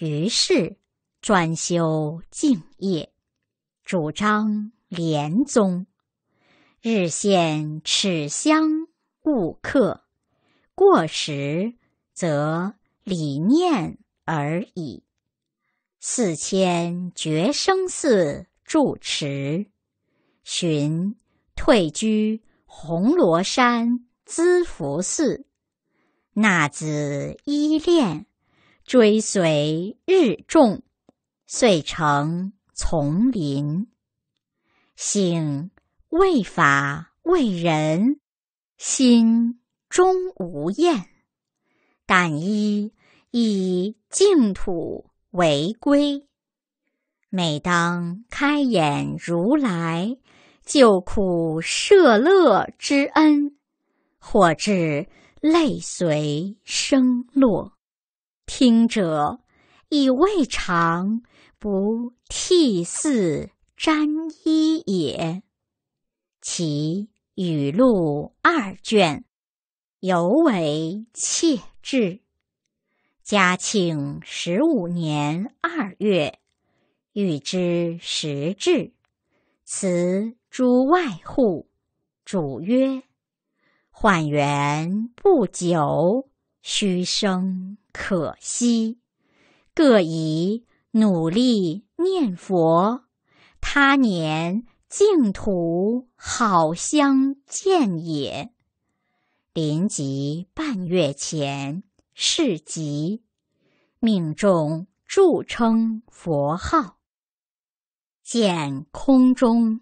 于是，专修净业，主张莲宗，日献齿香，勿客，过时则理念而已。四千觉生寺住持，寻退居红罗山资福寺，纳子依恋。追随日众，遂成丛林。醒未法为人，心终无厌，但依以净土为归。每当开眼如来，救苦舍乐之恩，或至泪随声落。听者以未尝不涕泗沾衣也。其语录二卷，尤为切至。嘉庆十五年二月，欲知时至，辞诸外户，主曰：“宦元不久，须生。”可惜，各以努力念佛，他年净土好相见也。临吉半月前是吉，命中著称佛号，见空中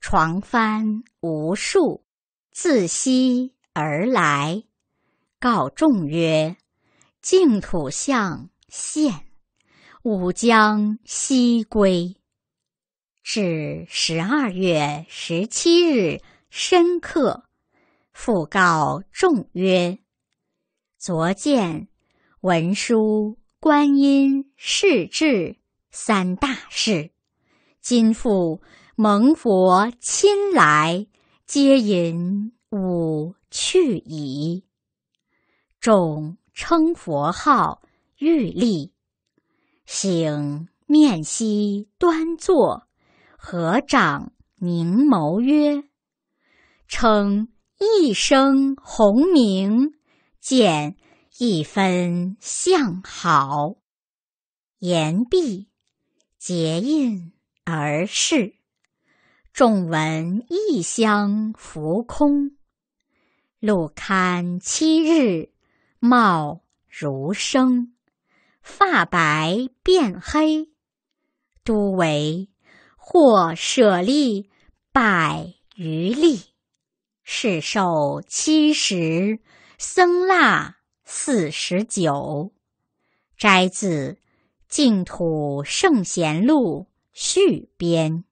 床帆无数，自西而来，告众曰。净土象现，吾将西归。至十二月十七日，深刻复告众曰：“昨见文殊、观音示智三大事，今复蒙佛亲来，皆引吾去矣。”众。称佛号，玉立，醒面息端坐，合掌凝眸曰：“称一声洪名，见一分相好。”言毕，结印而逝。众闻异香浮空，路堪七日。貌如生，发白变黑，都为或舍利百余粒，是寿七十，僧腊四十九。摘自《净土圣贤录》续编。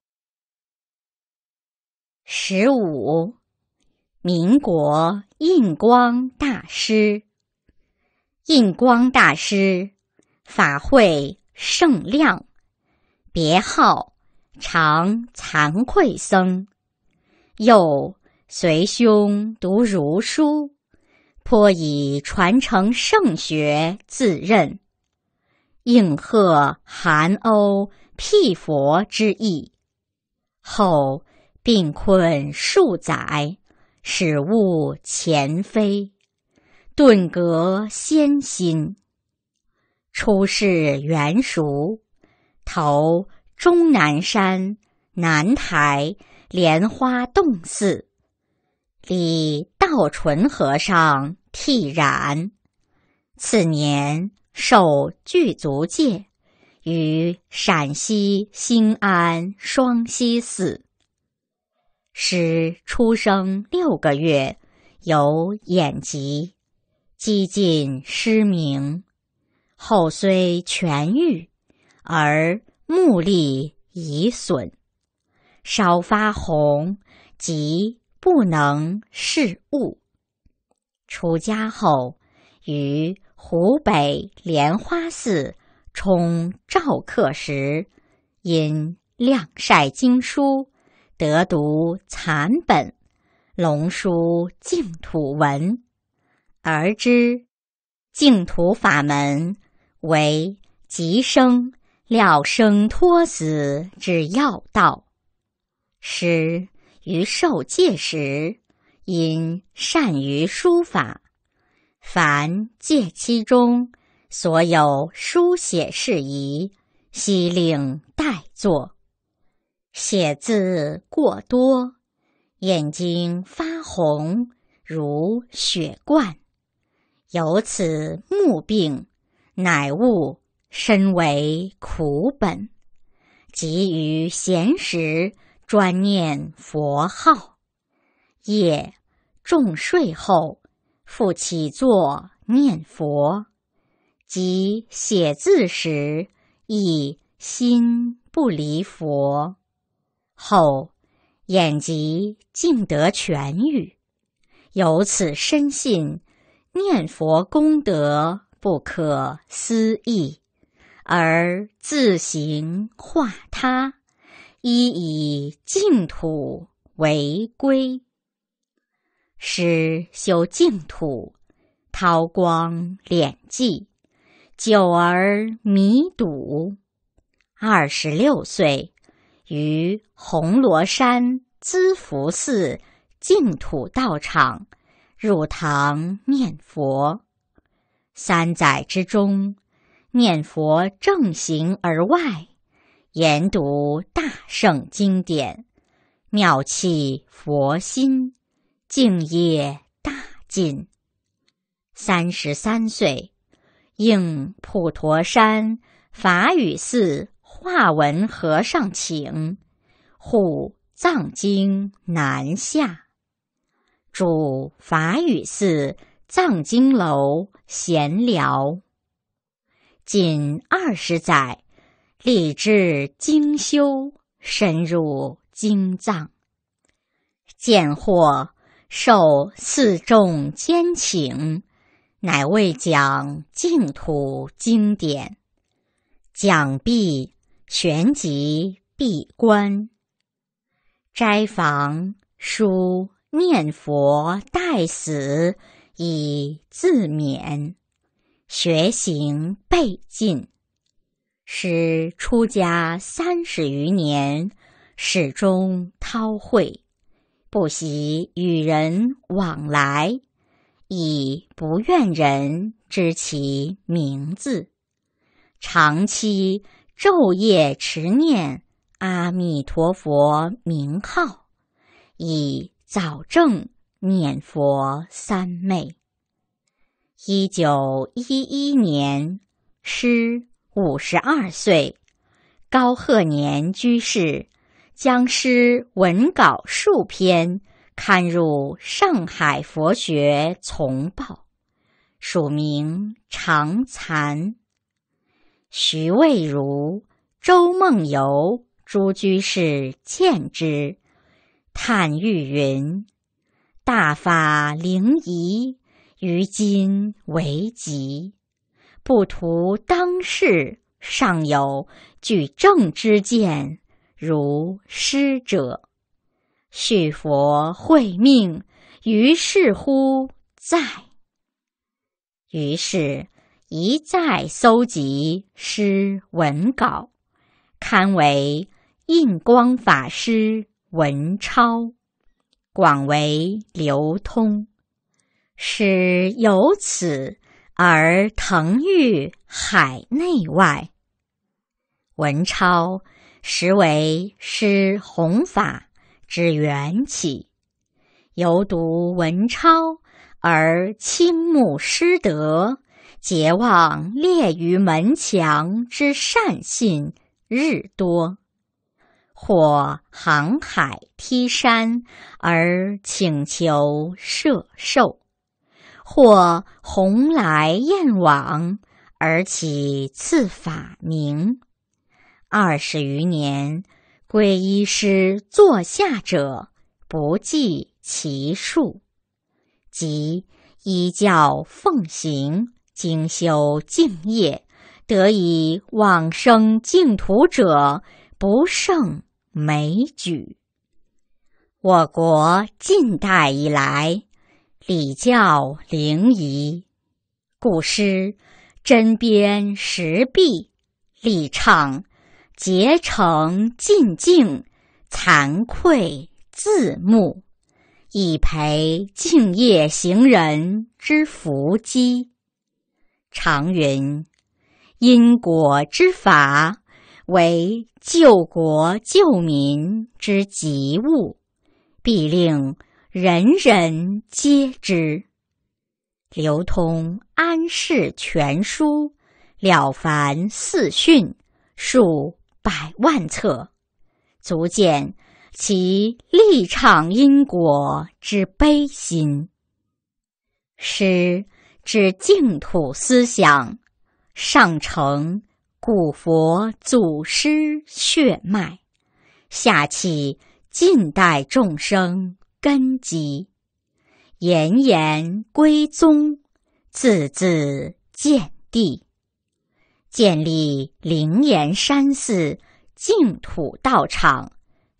十五，民国印光大师。印光大师，法慧圣量，别号常惭愧僧，又随兄读儒书，颇以传承圣学自任，应和韩欧辟佛之意。后病困数载，始悟前非。顿隔仙心，出世元熟，投终南山南台莲花洞寺，李道纯和尚剃然，次年受具足戒，于陕西兴安双溪寺。师出生六个月，有眼疾。几近失明，后虽痊愈，而目力已损，稍发红即不能视物。出家后，于湖北莲花寺充照客时，因晾晒经书，得读残本《龙书净土文》。而知净土法门为极生了生脱死之要道。师于受戒时，因善于书法，凡戒期中所有书写事宜，悉令代作。写字过多，眼睛发红，如血灌。由此目病，乃悟身为苦本。及于闲时专念佛号，夜重睡后复起坐念佛，及写字时亦心不离佛，后眼疾竟得痊愈。由此深信。念佛功德不可思议，而自行化他，依以净土为归。师修净土，韬光敛迹，久而弥笃。二十六岁于红螺山资福寺净土道场。入堂念佛，三载之中，念佛正行而外，研读大圣经典，妙气佛心，敬业大进。三十三岁，应普陀山法雨寺化文和尚请，护藏经南下。住法语寺藏经楼闲聊，仅二十载，立志精修，深入经藏。见或受四众兼请，乃为讲净土经典，讲毕，旋即闭关斋房书。念佛待死以自勉，学行备尽。师出家三十余年，始终韬晦，不习与人往来，以不怨人知其名字。长期昼夜持念阿弥陀佛名号，以。早正念佛三昧。一九一一年，师五十二岁，高鹤年居士将诗文稿数篇刊入《上海佛学丛报》，署名长残。徐蔚如、周梦游诸居士见之。叹欲云，大法灵仪于今为极，不图当世尚有举正之见，如师者，续佛会命于是乎在。于是，一再搜集诗文稿，堪为印光法师。文钞广为流通，使由此而腾誉海内外。文钞实为施弘法之缘起，犹读文钞而倾慕师德，结望列于门墙之善信日多。或航海劈山而请求设受，或鸿来燕往而起赐法名。二十余年，皈依师座下者不计其数，即依教奉行、精修净业，得以往生净土者不胜。枚举，我国近代以来礼教凌夷，古诗针砭时弊，立唱结成尽敬，惭愧自牧，以培敬业行人之福基。常云，因果之法。为救国救民之急务，必令人人皆知。流通《安世全书》《了凡四训》数百万册，足见其力倡因果之悲心。诗之净土思想，上乘。古佛祖师血脉，下启近代众生根基，炎炎归宗，字字见地，建立灵岩山寺净土道场，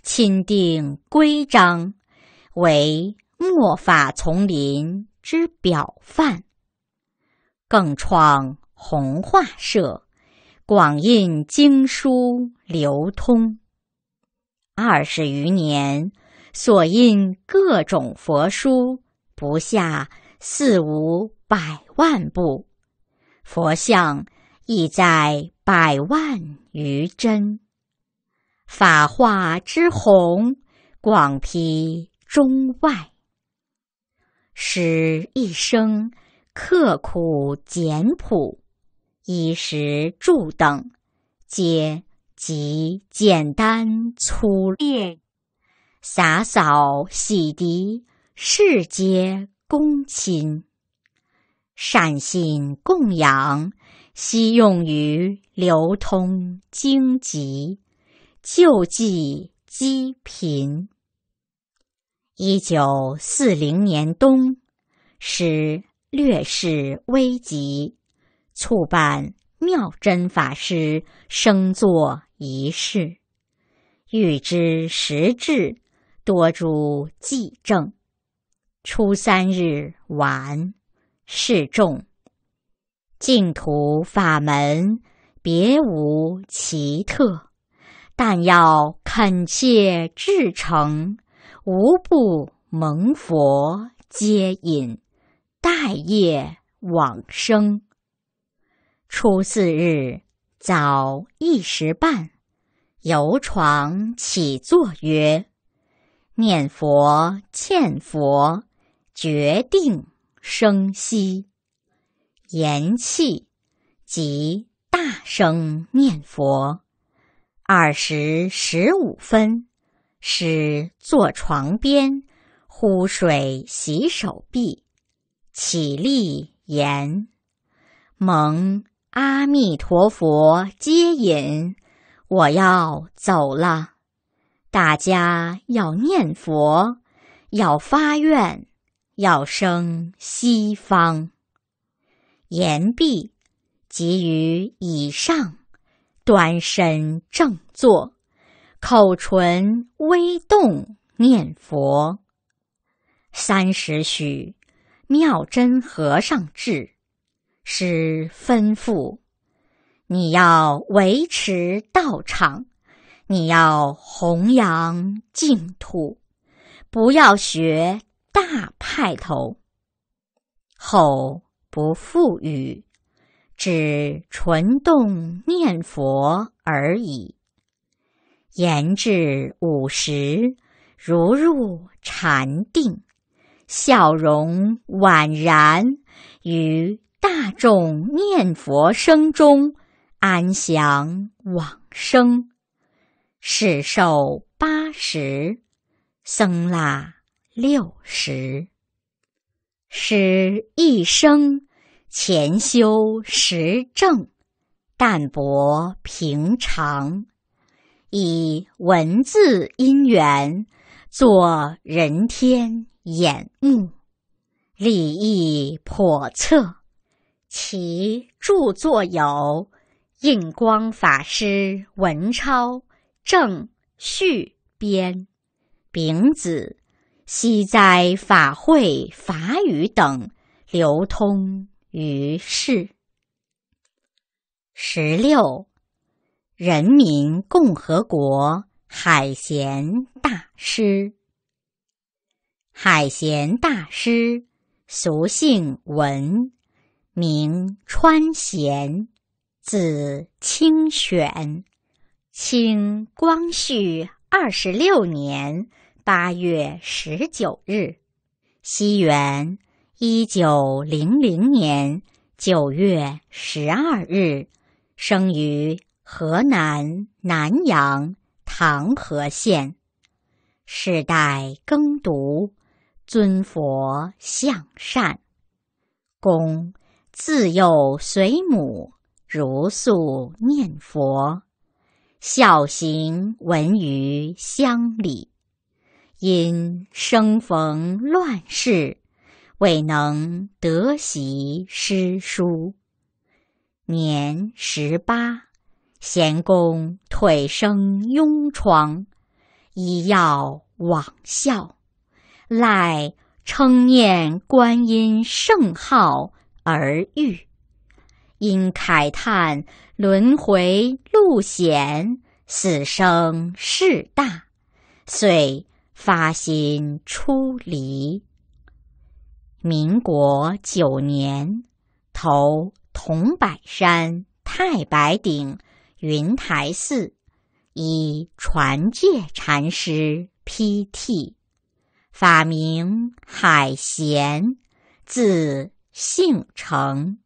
钦定规章，为末法丛林之表范，更创宏化社。广印经书流通二十余年，所印各种佛书不下四五百万部，佛像亦在百万余帧。法化之宏，广披中外，使一生刻苦简朴。衣食住等，皆极简单粗劣；洒扫洗涤，世皆恭亲。善信供养，悉用于流通经籍、救济饥贫。一九四零年冬，使略势危急。促办妙真法师生坐仪式，欲知实质，多诸即证。初三日晚，示众，净土法门别无奇特，但要恳切至诚，无不蒙佛接引，待业往生。初四日早一时半，由床起坐曰：“念佛欠佛，决定生息。”言气，即大声念佛。二时十五分，始坐床边，呼水洗手臂，起立言：“蒙。”阿弥陀佛，接引！我要走了，大家要念佛，要发愿，要生西方。言毕，即于以上端身正坐，口唇微动念佛。三时许，妙真和尚至。师吩咐，你要维持道场，你要弘扬净土，不要学大派头。后不富裕，只纯动念佛而已。言至午时，如入禅定，笑容宛然于。大众念佛声中，安详往生，始寿八十，僧腊六十。使一生潜修实证，淡泊平常，以文字因缘作人天眼目，利益叵测。其著作有《印光法师文钞正序编》，丙子《西斋法会法语》等流通于世。十六，人民共和国海贤大师。海贤大师，俗姓文。名川贤，字清玄，清光绪二十六年八月十九日，西元一九零零年九月十二日，生于河南南阳唐河县，世代耕读，尊佛向善，公。自幼随母如素念佛，孝行闻于乡里。因生逢乱世，未能得习诗书。年十八，咸公腿生痈疮，医药罔效，赖称念观音圣号。而遇，因慨叹轮回路险，死生事大，遂发心出离。民国九年，投桐柏山太白顶云台寺，以传戒禅师披剃，法名海贤，字。姓程，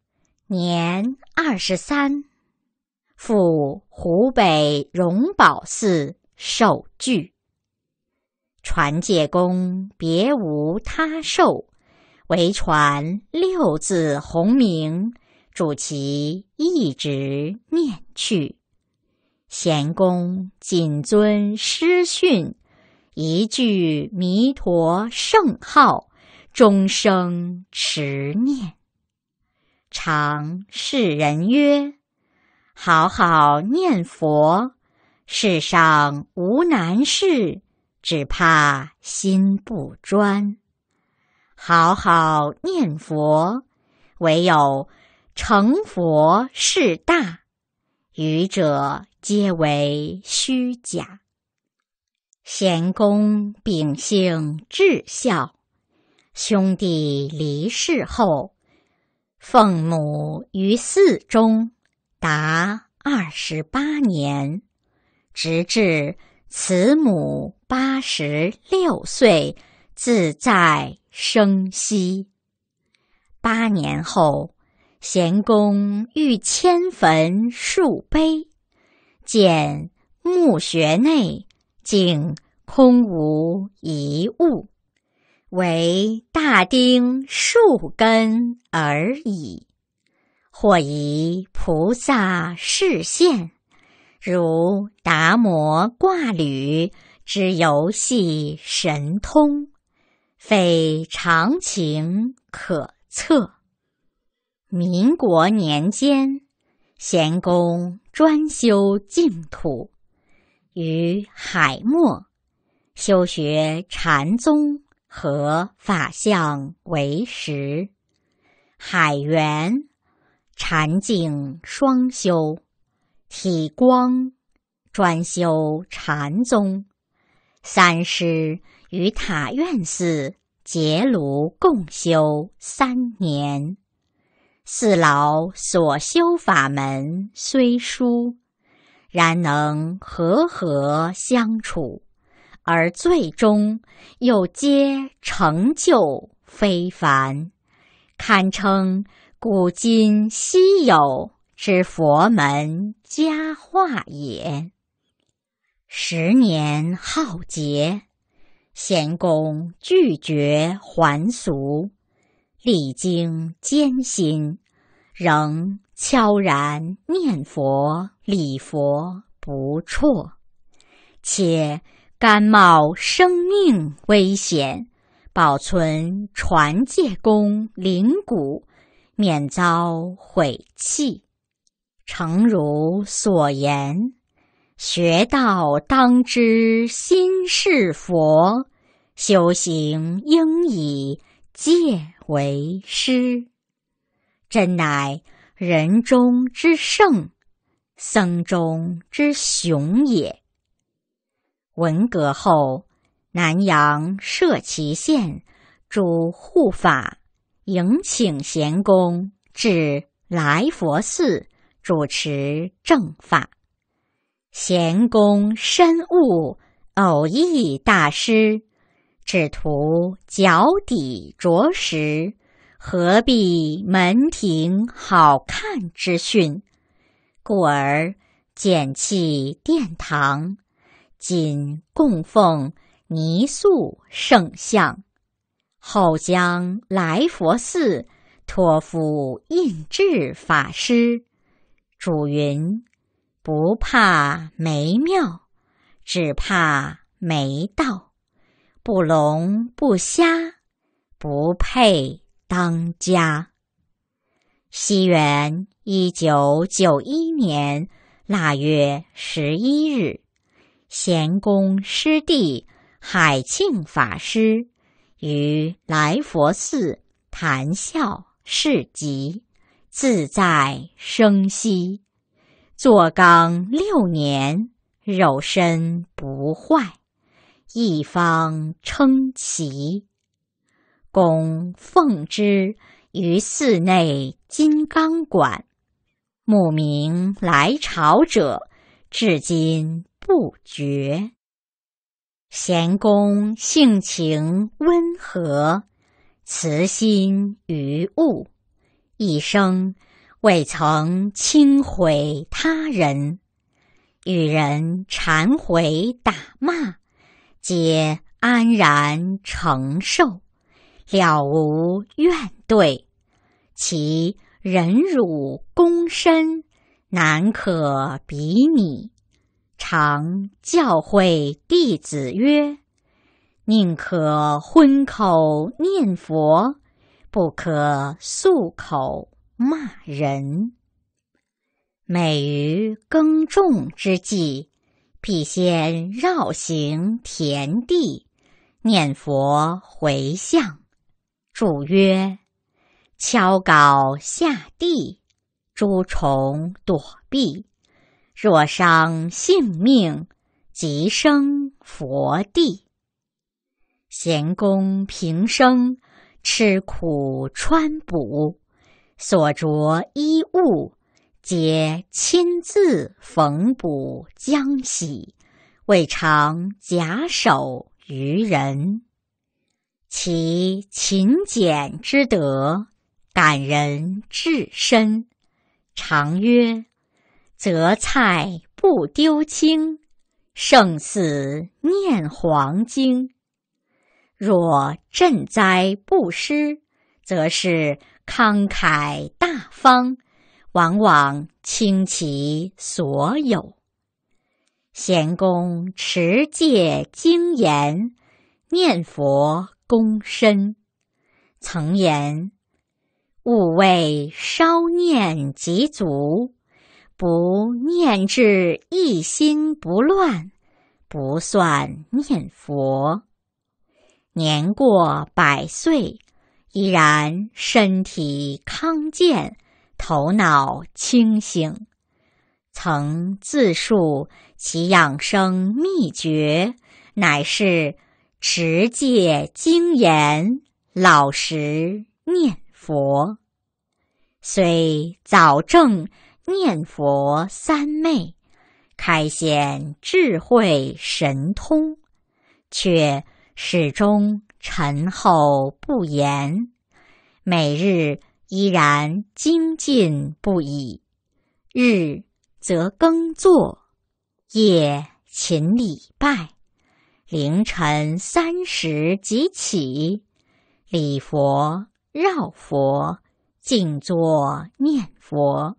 年二十三，赴湖北荣宝寺受具。传戒公别无他受，唯传六字洪名，主其一直念去。贤公谨遵师训，一句弥陀圣号。终生持念，常世人曰：“好好念佛，世上无难事，只怕心不专。好好念佛，唯有成佛是大，愚者皆为虚假。贤公秉性至孝。”兄弟离世后，奉母于寺中达二十八年，直至慈母八十六岁自在生息。八年后，贤公欲迁坟树碑，见墓穴内竟空无一物。为大丁树根而已，或以菩萨视线，如达摩挂履之游戏神通，非常情可测。民国年间，贤公专修净土于海默修学禅宗。合法相为实，海源禅境双修，体光专修禅宗。三师与塔院寺结庐共修三年。四老所修法门虽殊，然能和和相处。而最终又皆成就非凡，堪称古今稀有之佛门佳话也。十年浩劫，贤公拒绝还俗，历经艰辛，仍悄然念佛礼佛不辍，且。甘冒生命危险，保存传戒功灵骨，免遭毁弃。诚如所言，学道当知心是佛，修行应以戒为师。真乃人中之圣，僧中之雄也。文革后，南阳社旗县主护法迎请贤公至来佛寺主持正法。贤公深悟，偶遇大师，只图脚底着实，何必门庭好看之训？故而简弃殿堂。仅供奉泥塑圣像，后将来佛寺托付印制法师。主云：“不怕没庙，只怕没道。不聋不瞎，不配当家。”西元一九九一年腊月十一日。贤公师弟海庆法师于来佛寺谈笑释疾自在生息，坐缸六年，肉身不坏，一方称奇。供奉之于寺内金刚馆，慕名来朝者至今。不觉，贤公性情温和，慈心于物，一生未曾轻毁他人，与人忏悔打骂，皆安然承受，了无怨怼。其忍辱躬身，难可比拟。常教诲弟子曰：“宁可昏口念佛，不可素口骂人。每于耕种之际，必先绕行田地念佛回向。注曰：敲镐下地，诸虫躲避。”若伤性命，即生佛地。贤公平生吃苦穿补，所着衣物皆亲自缝补浆洗，未尝假手于人。其勤俭之德，感人至深。常曰。择菜不丢青，胜似念黄经。若赈灾布施，则是慷慨大方，往往倾其所有。贤公持戒精严，念佛躬身。曾言：勿为稍念即足。不念至一心不乱，不算念佛。年过百岁，依然身体康健，头脑清醒。曾自述其养生秘诀，乃是持戒精严，老实念佛。虽早证。念佛三昧，开显智慧神通，却始终沉厚不言。每日依然精进不已，日则耕作，夜勤礼拜。凌晨三时即起，礼佛绕佛，静坐念佛。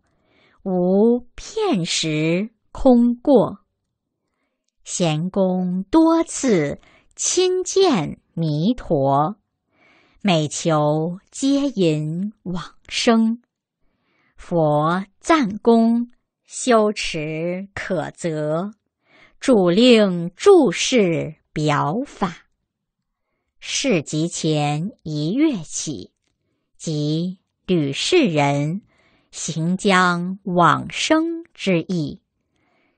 无片时空过，贤公多次亲见弥陀，每求皆引往生。佛赞功修持可则，主令注释表法。是集前一月起，即吕氏人。行将往生之意，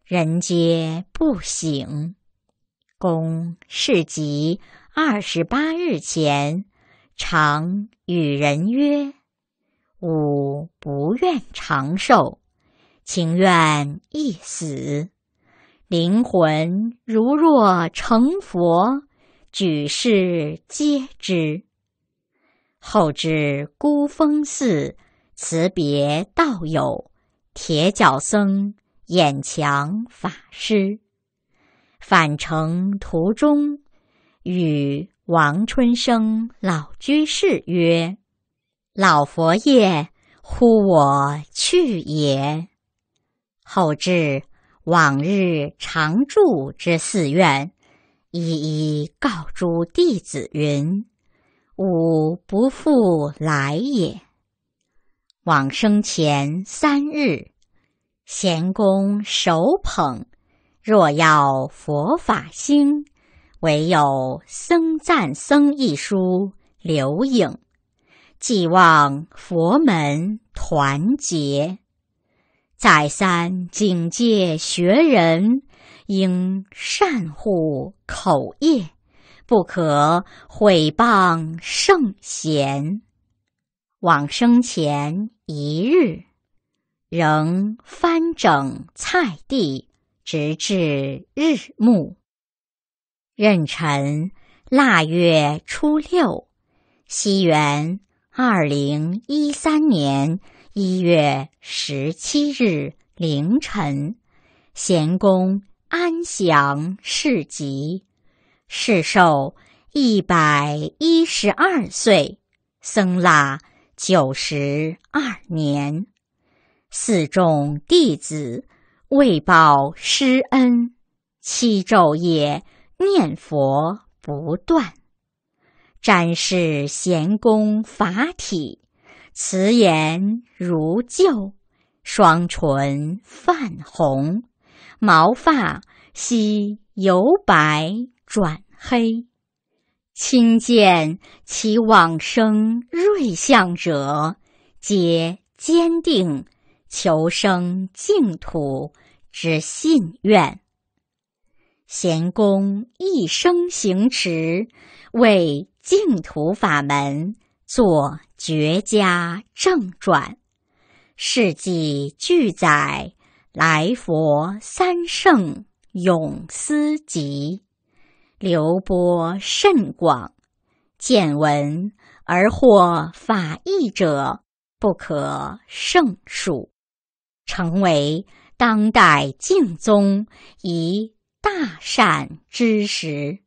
人皆不省。公事集二十八日前，常与人曰：“吾不愿长寿，情愿一死。灵魂如若成佛，举世皆知。”后至孤峰寺。辞别道友铁脚僧眼强法师，返程途中，与王春生老居士曰：“老佛爷呼我去也。”后至往日常住之寺院，一一告诸弟子云：“吾不复来也。”往生前三日，贤公手捧；若要佛法兴，唯有僧赞僧一书留影。寄望佛门团结，再三警戒学人应善护口业，不可毁谤圣贤。往生前一日，仍翻整菜地，直至日暮。壬辰腊月初六，西元二零一三年一月十七日凌晨，贤公安详世疾，世寿一百一十二岁，僧腊。九十二年，四众弟子为报师恩，七昼夜念佛不断，展示贤功法体。慈颜如旧，双唇泛红，毛发悉由白转黑。亲见其往生瑞相者，皆坚定求生净土之信愿。贤公一生行持，为净土法门作绝佳正传，事迹俱载《来佛三圣咏思集》。流播甚广，见闻而获法益者不可胜数，成为当代净宗一大善之时。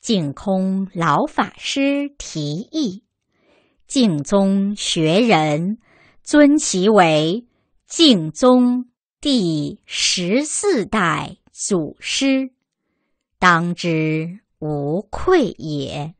净空老法师提议，净宗学人尊其为净宗第十四代祖师。当之无愧也。